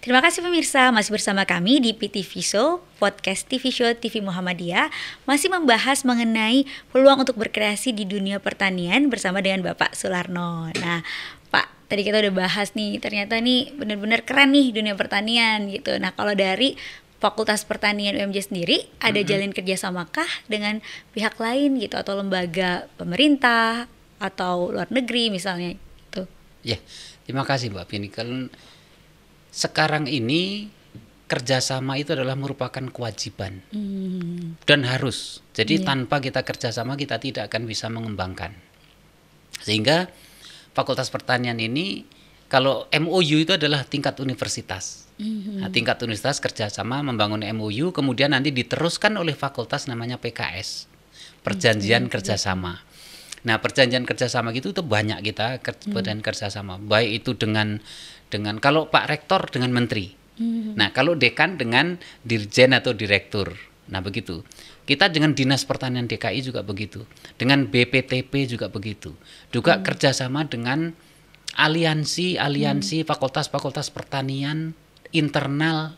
Terima kasih pemirsa masih bersama kami di PTV Show, podcast TV Show TV Muhammadiyah masih membahas mengenai peluang untuk berkreasi di dunia pertanian bersama dengan Bapak Sularno. Nah, Pak, tadi kita udah bahas nih, ternyata nih bener-bener keren nih dunia pertanian gitu. Nah, kalau dari Fakultas Pertanian UMJ sendiri ada mm -hmm. jalin kah dengan pihak lain gitu atau lembaga pemerintah atau luar negeri misalnya itu? Ya, terima kasih Mbak Pini. sekarang ini kerjasama itu adalah merupakan kewajiban mm. dan harus. Jadi yeah. tanpa kita kerjasama kita tidak akan bisa mengembangkan. Sehingga Fakultas Pertanian ini kalau MOU itu adalah tingkat universitas. Mm-hmm. Nah, tingkat universitas kerjasama membangun MOU, kemudian nanti diteruskan oleh fakultas namanya PKS, perjanjian mm-hmm. kerjasama. Nah, perjanjian kerjasama gitu itu banyak kita perjanjian mhm. mm-hmm. kerjasama, baik itu dengan dengan kalau Pak Rektor dengan Menteri, mm-hmm. nah kalau Dekan dengan Dirjen atau Direktur, nah begitu. Kita dengan Dinas Pertanian DKI juga begitu, dengan BPTP juga begitu, juga hmm kerjasama dengan aliansi aliansi hmm. fakultas-fakultas pertanian internal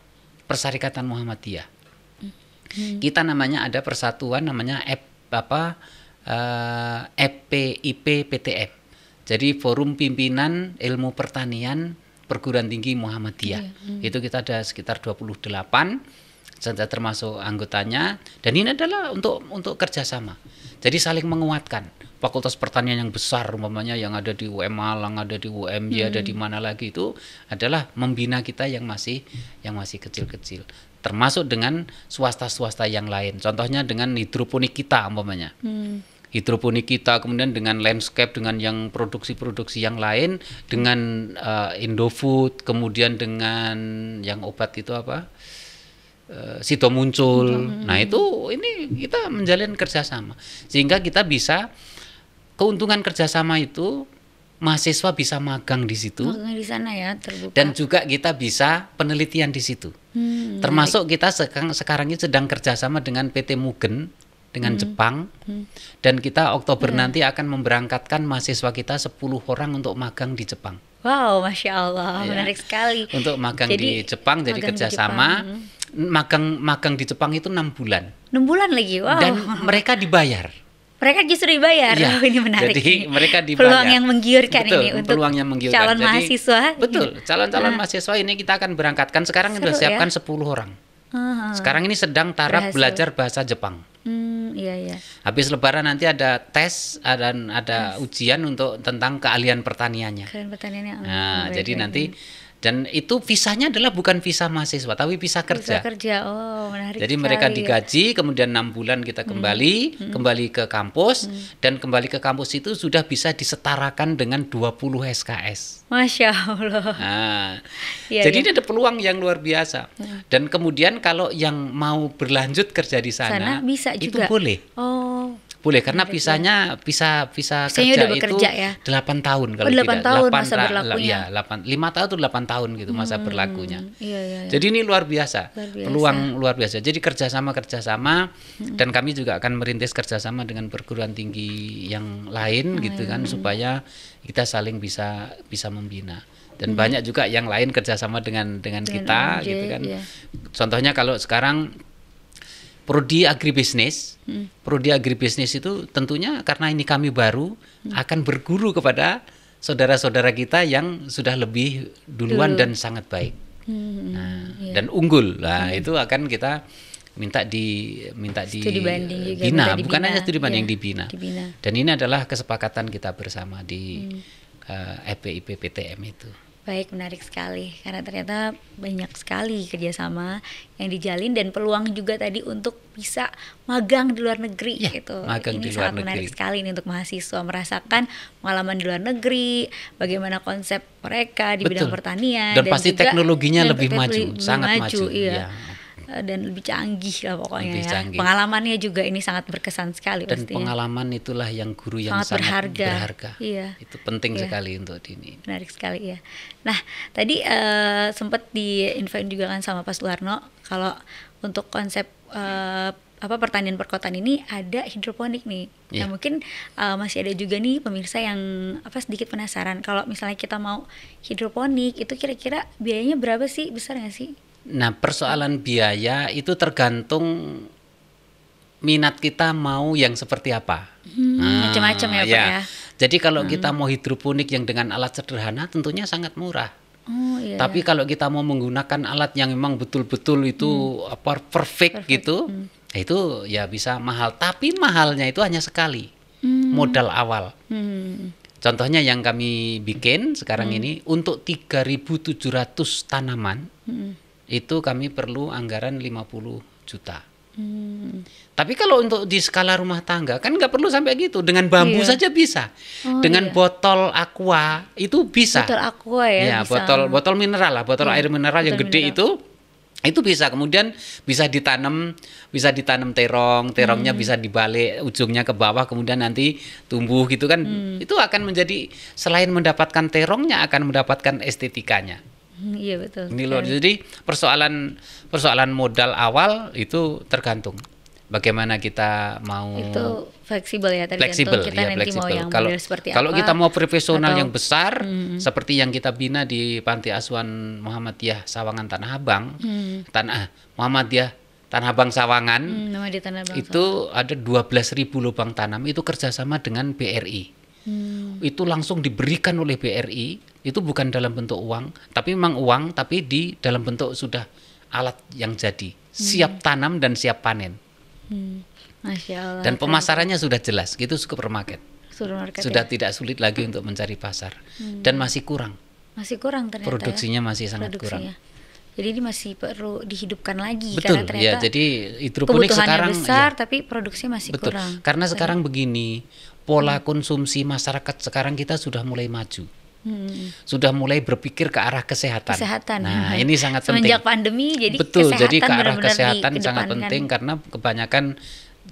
Persyarikatan Muhammadiyah. Hmm. Kita namanya ada persatuan namanya F, apa uh, eh, FPIP PTF. Jadi Forum Pimpinan Ilmu Pertanian Perguruan Tinggi Muhammadiyah. Iya, hmm. Itu kita ada sekitar 28 saya termasuk anggotanya dan ini adalah untuk untuk kerjasama. Jadi saling menguatkan fakultas pertanian yang besar umpamanya yang ada di UM Malang, ada di UMY, hmm. ada di mana lagi itu adalah membina kita yang masih yang masih kecil-kecil. Termasuk dengan swasta-swasta yang lain. Contohnya dengan hidroponik kita umpamanya. Hmm. Hidroponik kita kemudian dengan landscape dengan yang produksi-produksi yang lain dengan uh, Indofood, kemudian dengan yang obat itu apa? Eh, Sito muncul. Nah, itu ini kita menjalin kerjasama sehingga kita bisa keuntungan kerjasama itu mahasiswa bisa magang di situ. Magang di sana ya, terbuka. Dan juga kita bisa penelitian di situ. Hmm, Termasuk kita sekarang sekarang ini sedang kerjasama dengan PT Mugen dengan hmm. Jepang hmm. dan kita Oktober hmm. nanti akan memberangkatkan mahasiswa kita 10 orang untuk magang di Jepang. Wow, masya Allah, ya. menarik sekali. Untuk magang jadi, di Jepang, jadi kerjasama. Jepang. Hmm. Magang magang di Jepang itu enam bulan. Enam bulan lagi, wow. Dan mereka dibayar mereka justru dibayar. Ya, oh, ini menarik. Jadi ini. mereka dibayar. Peluang yang menggiurkan betul, ini untuk peluang yang menggiurkan. calon jadi, mahasiswa. Betul, calon-calon nah. mahasiswa ini kita akan berangkatkan sekarang sudah ya. siapkan ya? 10 orang. Uh-huh. Sekarang ini sedang taraf Berhasil. belajar bahasa Jepang. Hmm, iya iya. Habis lebaran nanti ada tes dan ada, ada yes. ujian untuk tentang keahlian pertaniannya. Keahlian pertaniannya. Ah, nah, jadi nanti ini dan itu visanya adalah bukan visa mahasiswa, tapi visa kerja. Visa kerja, oh menarik. Jadi sekali, mereka ya. digaji, kemudian enam bulan kita hmm, kembali, hmm. kembali ke kampus, hmm. dan kembali ke kampus itu sudah bisa disetarakan dengan 20 SKS. Masya Allah. Nah, ya, jadi ya. ini ada peluang yang luar biasa. Hmm. Dan kemudian kalau yang mau berlanjut kerja di sana, sana bisa juga. itu boleh. Oh boleh karena bekerja. pisahnya pisah pisah kerja udah itu ya? 8 tahun kalau oh, 8 tidak. tahun 8 masa berlakunya. Ya, 8 5 tahun atau 8 tahun gitu masa hmm, berlakunya. Iya, iya, iya. Jadi ini luar biasa. luar biasa. Peluang luar biasa. Jadi kerjasama-kerjasama hmm. dan kami juga akan merintis kerjasama dengan perguruan tinggi yang lain hmm. gitu kan supaya kita saling bisa bisa membina dan hmm. banyak juga yang lain kerjasama dengan dengan, dengan kita MJ, gitu kan. Iya. Contohnya kalau sekarang Prodi agribisnis. Hmm. Prodi agribisnis itu tentunya karena ini kami baru hmm. akan berguru kepada saudara-saudara kita yang sudah lebih duluan Dulu. dan sangat baik. Hmm. Nah, yeah. dan unggul. lah hmm. itu akan kita minta di minta di bina, dibina. bukan hanya studi banding ya, dibina. dibina. Dan ini adalah kesepakatan kita bersama di hmm. uh, eh, FPIP e PTM itu. Baik, menarik sekali karena ternyata banyak sekali kerjasama yang dijalin dan peluang juga tadi untuk bisa magang di luar negeri ya, gitu. Magang ini di luar sangat negeri. menarik sekali ini untuk mahasiswa merasakan pengalaman di luar negeri, bagaimana konsep mereka di Betul. bidang pertanian dan, dan pasti juga, teknologinya lebih maju, lebih sangat maju. maju iya. Ya Eh, dan lebih canggih lah pokoknya lebih ya. Canggih. Pengalamannya juga ini sangat berkesan sekali dan pastinya. pengalaman itulah yang guru yang sangat, sangat berharga. berharga. Iya. Itu penting iya. sekali untuk ini. Menarik sekali ya. Nah, tadi uh, eh, sempat di juga kan sama Pak Sularno kalau untuk konsep uh, apa pertanian perkotaan ini ada hidroponik nih. Yeah. Nah iya. mungkin uh, masih ada juga nih pemirsa yang apa sedikit penasaran kalau misalnya kita mau hidroponik itu kira-kira biayanya berapa sih besar nggak sih? Nah, persoalan biaya itu tergantung minat kita mau yang seperti apa. Hmm, nah, macam-macam ya, Pak iya. ya. Jadi kalau hmm. kita mau hidroponik yang dengan alat sederhana tentunya sangat murah. Oh, iya, Tapi iya. kalau kita mau menggunakan alat yang memang betul-betul itu hmm. apa perfect, perfect. gitu, hmm. Ya itu ya bisa mahal. Tapi mahalnya itu hanya sekali hmm. modal awal. Hmm. Contohnya yang kami bikin sekarang hmm. ini untuk 3.700 tanaman. Hmm itu kami perlu anggaran 50 juta. Hmm. Tapi kalau untuk di skala rumah tangga kan nggak perlu sampai gitu. Dengan bambu iya. saja bisa. Oh, Dengan iya. botol aqua itu bisa. Botol aqua ya. Ya bisa. botol botol mineral lah, botol hmm. air mineral botol yang gede mineral. itu itu bisa kemudian bisa ditanam bisa ditanam terong terongnya hmm. bisa dibalik ujungnya ke bawah kemudian nanti tumbuh gitu kan hmm. itu akan menjadi selain mendapatkan terongnya akan mendapatkan estetikanya Hmm, iya betul. Ini luar. Jadi persoalan persoalan modal awal itu tergantung bagaimana kita mau itu fleksibel ya tadi fleksibel, kita ya, nanti fleksibel. mau yang kalau, seperti apa. kita mau profesional atau, yang besar hmm. seperti yang kita bina di Panti Asuhan Muhammadiyah Sawangan Tanah Abang, hmm. Tanah ah, Muhammadiyah Tanah Abang Sawangan. Hmm, di Tanah Abang itu Sawangan. ada 12.000 lubang tanam itu kerjasama dengan BRI. Hmm. Itu langsung diberikan oleh BRI itu bukan dalam bentuk uang, tapi memang uang, tapi di dalam bentuk sudah alat yang jadi, hmm. siap tanam dan siap panen. Hmm. Masya Allah. Dan pemasarannya sudah jelas, gitu supermarket. Supermarket sudah ya? tidak sulit lagi untuk mencari pasar hmm. dan masih kurang. Masih kurang ternyata. Ya? Produksinya ya? masih sangat Produksinya. kurang. Jadi ini masih perlu dihidupkan lagi Betul, karena ya, ternyata ya, jadi hidroponik sekarang ya. besar ya, tapi produksi masih betul, kurang. Karena sekarang begini, pola hmm. konsumsi masyarakat sekarang kita sudah mulai maju. Hmm. Sudah mulai berpikir ke arah kesehatan. Kesehatan. Nah, hmm. ini sangat penting. Semenjak pandemi jadi Betul, jadi ke arah kesehatan sangat penting karena kebanyakan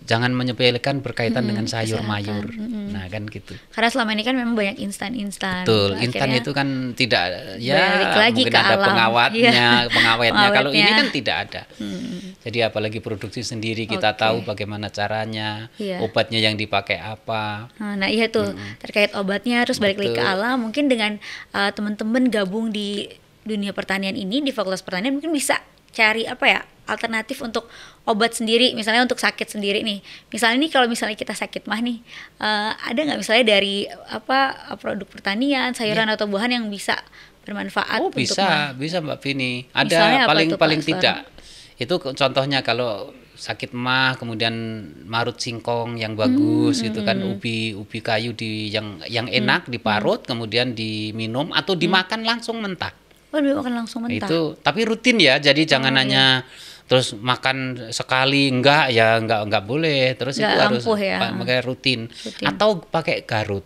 jangan menyepelekan berkaitan hmm, dengan sayur kesehatan. mayur. Hmm. Nah, kan gitu. Karena selama ini kan memang banyak instan-instan. Betul, instan itu kan tidak ya lagi mungkin ada alam. pengawatnya. yeah. pengawetnya. Kalau ini kan tidak ada. Hmm. Jadi apalagi produksi sendiri kita okay. tahu bagaimana caranya, yeah. obatnya yang dipakai apa. Ah, nah, iya tuh hmm. terkait obatnya harus balik lagi ke alam. Mungkin dengan uh, teman-teman gabung di dunia pertanian ini di Fakultas Pertanian mungkin bisa cari apa ya alternatif untuk obat sendiri misalnya untuk sakit sendiri nih misalnya nih kalau misalnya kita sakit mah nih uh, ada nggak misalnya dari apa produk pertanian sayuran yeah. atau buahan yang bisa bermanfaat oh, bisa bisa mbak Vini ada misalnya paling itu, paling tidak itu contohnya kalau sakit mah kemudian marut singkong yang hmm, bagus hmm, gitu hmm, kan hmm. ubi ubi kayu di yang yang enak diparut hmm. kemudian diminum atau dimakan hmm. langsung mentah Oh, langsung mentah. Itu, tapi rutin ya. Jadi oh, jangan oh, hanya terus makan sekali enggak ya enggak enggak boleh terus enggak itu harus ya. pakai rutin. rutin atau pakai garut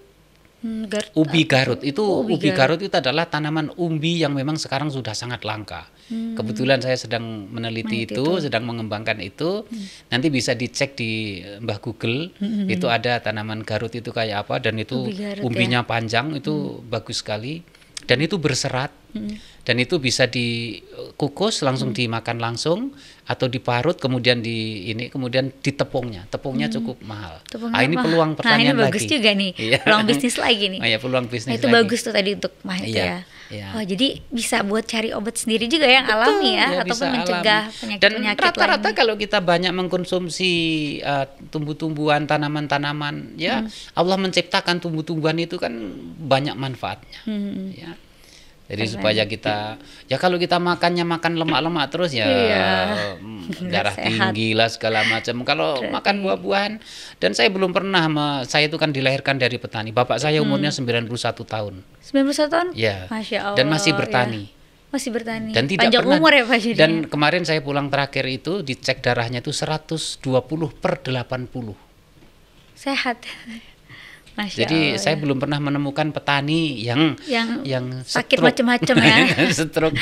hmm, ubi garut itu oh, ubi, ubi garut. garut itu adalah tanaman umbi yang memang sekarang sudah sangat langka hmm. kebetulan saya sedang meneliti itu, itu sedang mengembangkan itu hmm. nanti bisa dicek di Mbah Google hmm. hmm itu hmm. ada tanaman garut itu kayak apa dan itu ubi garut, ya. umbinya ya? panjang itu hmm. bagus sekali dan itu berserat hmm dan itu bisa dikukus langsung hmm. dimakan langsung atau diparut kemudian di ini kemudian di tepungnya hmm. cukup mahal tepungnya ah ini mahal. peluang pertanian nah, ini bagus juga nih iya. peluang bisnis lagi nih oh, ya peluang bisnis nah, itu lagi. bagus tuh tadi untuk mahal iya. ya iya. oh jadi bisa buat cari obat sendiri juga ya, yang Betul, alami ya, ya ataupun mencegah penyakit-penyakit dan rata-rata kalau kita banyak mengkonsumsi uh, tumbuh-tumbuhan tanaman-tanaman ya hmm. Allah menciptakan tumbuh-tumbuhan itu kan banyak manfaatnya hmm. ya jadi Karena supaya kita ya kalau kita makannya makan lemak-lemak terus ya iya. Mm, darah Sehat. tinggi lah segala macam. Kalau makan buah-buahan dan saya belum pernah saya itu kan dilahirkan dari petani. Bapak saya hmm. umurnya hmm. 91 tahun. 91 tahun? Ya. Masya Allah. Dan masih ya. bertani. Ya. Masih bertani. Dan tidak Panjang pernah, umur ya Pak Jirinya. Dan kemarin saya pulang terakhir itu dicek darahnya itu 120 per 80. Sehat. Masya Jadi Allah, saya ya. belum pernah menemukan petani yang yang, yang sakit macam-macam ya. stroke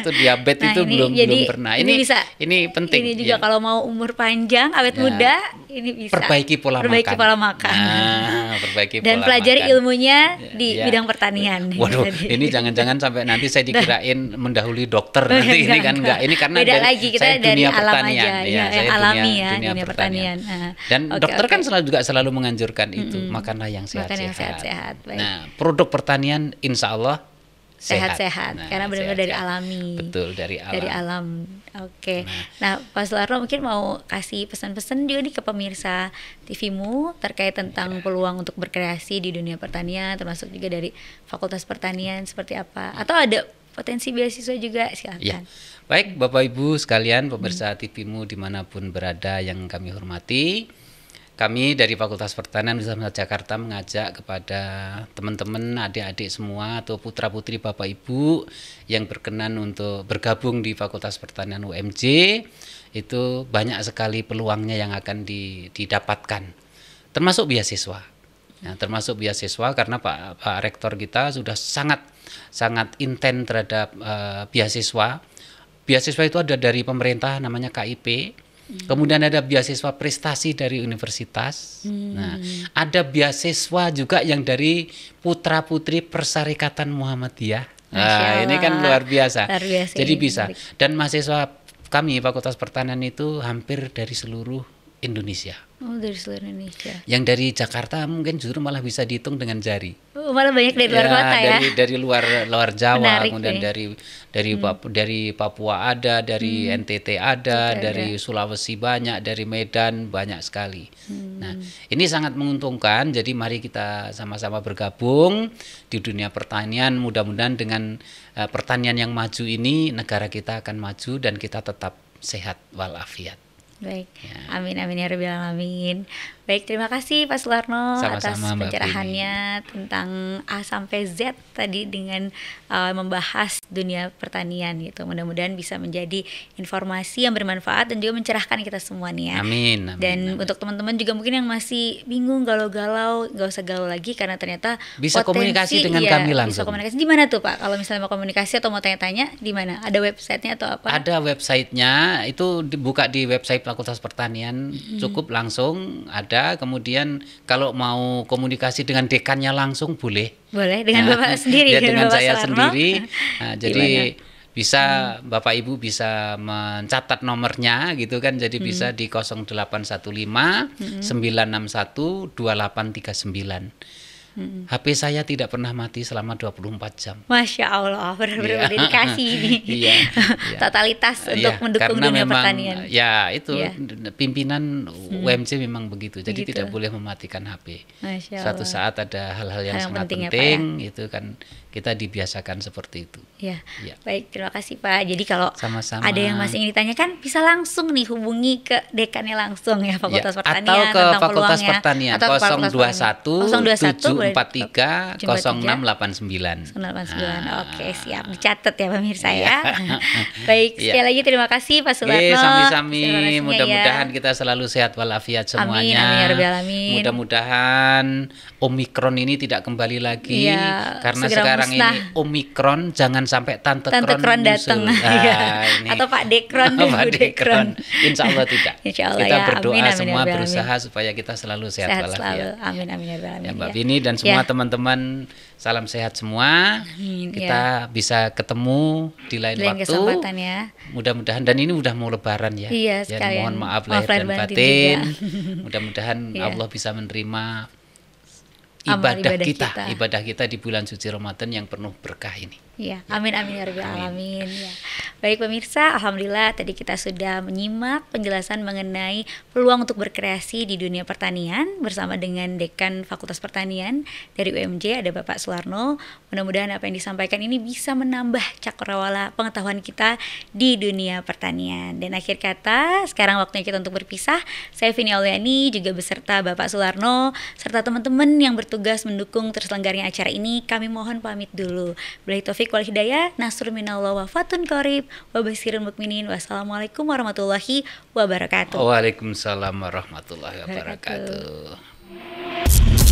atau diabetes nah, itu ini, belum jadi, belum pernah. Ini, ini bisa ini penting. Ini juga ya. kalau mau umur panjang, awet ya. muda, ini bisa. Perbaiki pola perbaiki makan. Pola makan. Nah, perbaiki Dan pelajari makan. ilmunya ya, di ya. bidang pertanian. Waduh, jadi. ini jangan-jangan sampai nanti saya dikirain mendahului dokter nanti ini kan enggak. Ini karena Beda dari, lagi kita saya dari dunia alam pertanian. aja, ya, iya, saya alami ya, dunia, pertanian. Nah, Dan dokter kan selalu juga selalu menganjurkan itu. makan makanlah yang sehat-sehat. Nah, produk pertanian insya Allah sehat-sehat nah, karena benar-benar dari alami. Betul, dari alam. Dari alam. Oke. Nah, nah Pak Sularno mungkin mau kasih pesan-pesan juga nih ke pemirsa TVmu terkait tentang ya. peluang untuk berkreasi di dunia pertanian termasuk juga dari Fakultas Pertanian seperti apa? Iya. Atau ada potensi beasiswa juga silakan. Ya. Baik, Bapak Ibu sekalian pemirsa hmm. TVmu dimanapun berada yang kami hormati. Kami dari Fakultas Pertanian Universitas Jakarta mengajak kepada teman-teman, adik-adik semua atau putra-putri Bapak Ibu yang berkenan untuk bergabung di Fakultas Pertanian UMJ itu banyak sekali peluangnya yang akan didapatkan termasuk beasiswa. Ya, termasuk beasiswa karena Pak, Pak Rektor kita sudah sangat sangat intent terhadap uh, beasiswa. Beasiswa itu ada dari pemerintah namanya KIP Kemudian ada beasiswa prestasi dari universitas. Hmm. Nah, ada beasiswa juga yang dari putra putri Persyarikatan Muhammadiyah. Nah, ini kan luar biasa. Luar biasa. Jadi bisa. Dan mahasiswa kami Fakultas Pertanian itu hampir dari seluruh Indonesia. Oh, dari seluruh Indonesia. Yang dari Jakarta mungkin justru malah bisa dihitung dengan jari. Oh, malah banyak dari luar ya, kota ya. Dari dari luar luar Jawa, Menarik kemudian deh. dari dari hmm. Papua, dari Papua ada, dari hmm. NTT ada, dari ada. Sulawesi banyak, dari Medan banyak sekali. Hmm. Nah, ini sangat menguntungkan. Jadi mari kita sama-sama bergabung di dunia pertanian. Mudah-mudahan dengan uh, pertanian yang maju ini negara kita akan maju dan kita tetap sehat walafiat. Baik, ya. amin amin ya Rabbil alamin. Baik, terima kasih Pak Sularno atas pencerahannya tentang A sampai Z tadi dengan uh, membahas dunia pertanian gitu. Mudah-mudahan bisa menjadi informasi yang bermanfaat dan juga mencerahkan kita semua nih ya. Amin. amin dan amin. untuk teman-teman juga mungkin yang masih bingung galau-galau, nggak usah galau lagi karena ternyata bisa potensi, komunikasi iya, dengan ya, kami langsung. Bisa komunikasi di mana tuh Pak? Kalau misalnya mau komunikasi atau mau tanya-tanya di mana? Ada websitenya atau apa? Ada websitenya, itu dibuka di website Fakultas Pertanian hmm. cukup langsung ada. Kemudian kalau mau komunikasi dengan dekannya langsung boleh. Boleh dengan nah, bapak sendiri. Ya, dengan bapak saya Soekarno. sendiri. Nah, jadi bisa hmm. Bapak Ibu bisa mencatat nomornya gitu kan jadi hmm. bisa di 0815 hmm. 961 2839 Hmm. HP saya tidak pernah mati selama 24 jam. Masya Allah, benar-benar yeah. Iya. dedikasi ini. Iya. yeah. Totalitas yeah. untuk mendukung Karena dunia memang, pertanian. Ya, itu yeah. pimpinan hmm. UMC memang begitu. Jadi begitu. tidak boleh mematikan HP. Masya Suatu saat ada hal-hal yang, yang sangat penting, ya, penting ya, ya? itu kan kita dibiasakan seperti itu. Ya. ya. Baik, terima kasih Pak. Jadi kalau Sama-sama. ada yang masih ingin ditanyakan bisa langsung nih hubungi ke dekannya langsung ya iya, Fakultas ya. Pertanian atau ke Fakultas Pertanian atau 021 743 0689. 0689. Ah. Oke, siap dicatat ya pemirsa iya. ya. ya. Baik, ya. sekali lagi terima kasih Pak iya, Sulatno. Eh, sami-sami. Ya. Mudah-mudahan ya. kita selalu sehat walafiat semuanya. Amin, amin ya Mudah-mudahan Omikron ini tidak kembali lagi ya, karena sekarang sekarang ini Omikron jangan sampai Tante, Tante Kron, Kron datang. Nah, Atau Pak Dekron Pak Dekron. Insya Allah tidak. Insya Allah, kita ya. berdoa amin, amin, semua amin, berusaha amin. supaya kita selalu sehat, sehat walafiat. Selalu. Amin amin ya amin. Ya Mbak ya. Vini dan ya. semua teman-teman ya. salam sehat semua. Amin, ya. kita ya. bisa ketemu di lain, lain waktu. kesempatan ya. Mudah-mudahan dan ini udah mau lebaran ya. Iya ya, ya, mohon maaf lahir dan batin. Mudah-mudahan iya. Allah bisa menerima ibadah, ibadah kita, kita, ibadah kita di bulan suci Ramadan yang penuh berkah ini. Iya. Ya, amin amin ya Amin. alamin. Ya. Baik pemirsa, alhamdulillah tadi kita sudah menyimak penjelasan mengenai peluang untuk berkreasi di dunia pertanian bersama dengan dekan Fakultas Pertanian dari UMJ ada Bapak Suwarno. Mudah-mudahan apa yang disampaikan ini bisa menambah cakrawala pengetahuan kita di dunia pertanian. Dan akhir kata, sekarang waktunya kita untuk berpisah. Saya Vini Auliani juga beserta Bapak Suwarno serta teman-teman yang bertugas mendukung terselenggaranya acara ini, kami mohon pamit dulu. Bila Taufik taufik wal Hidayah, nasr minallah wa fatun korib, wa basirun mukminin, wassalamualaikum warahmatullahi wabarakatuh. Waalaikumsalam warahmatullahi wabarakatuh.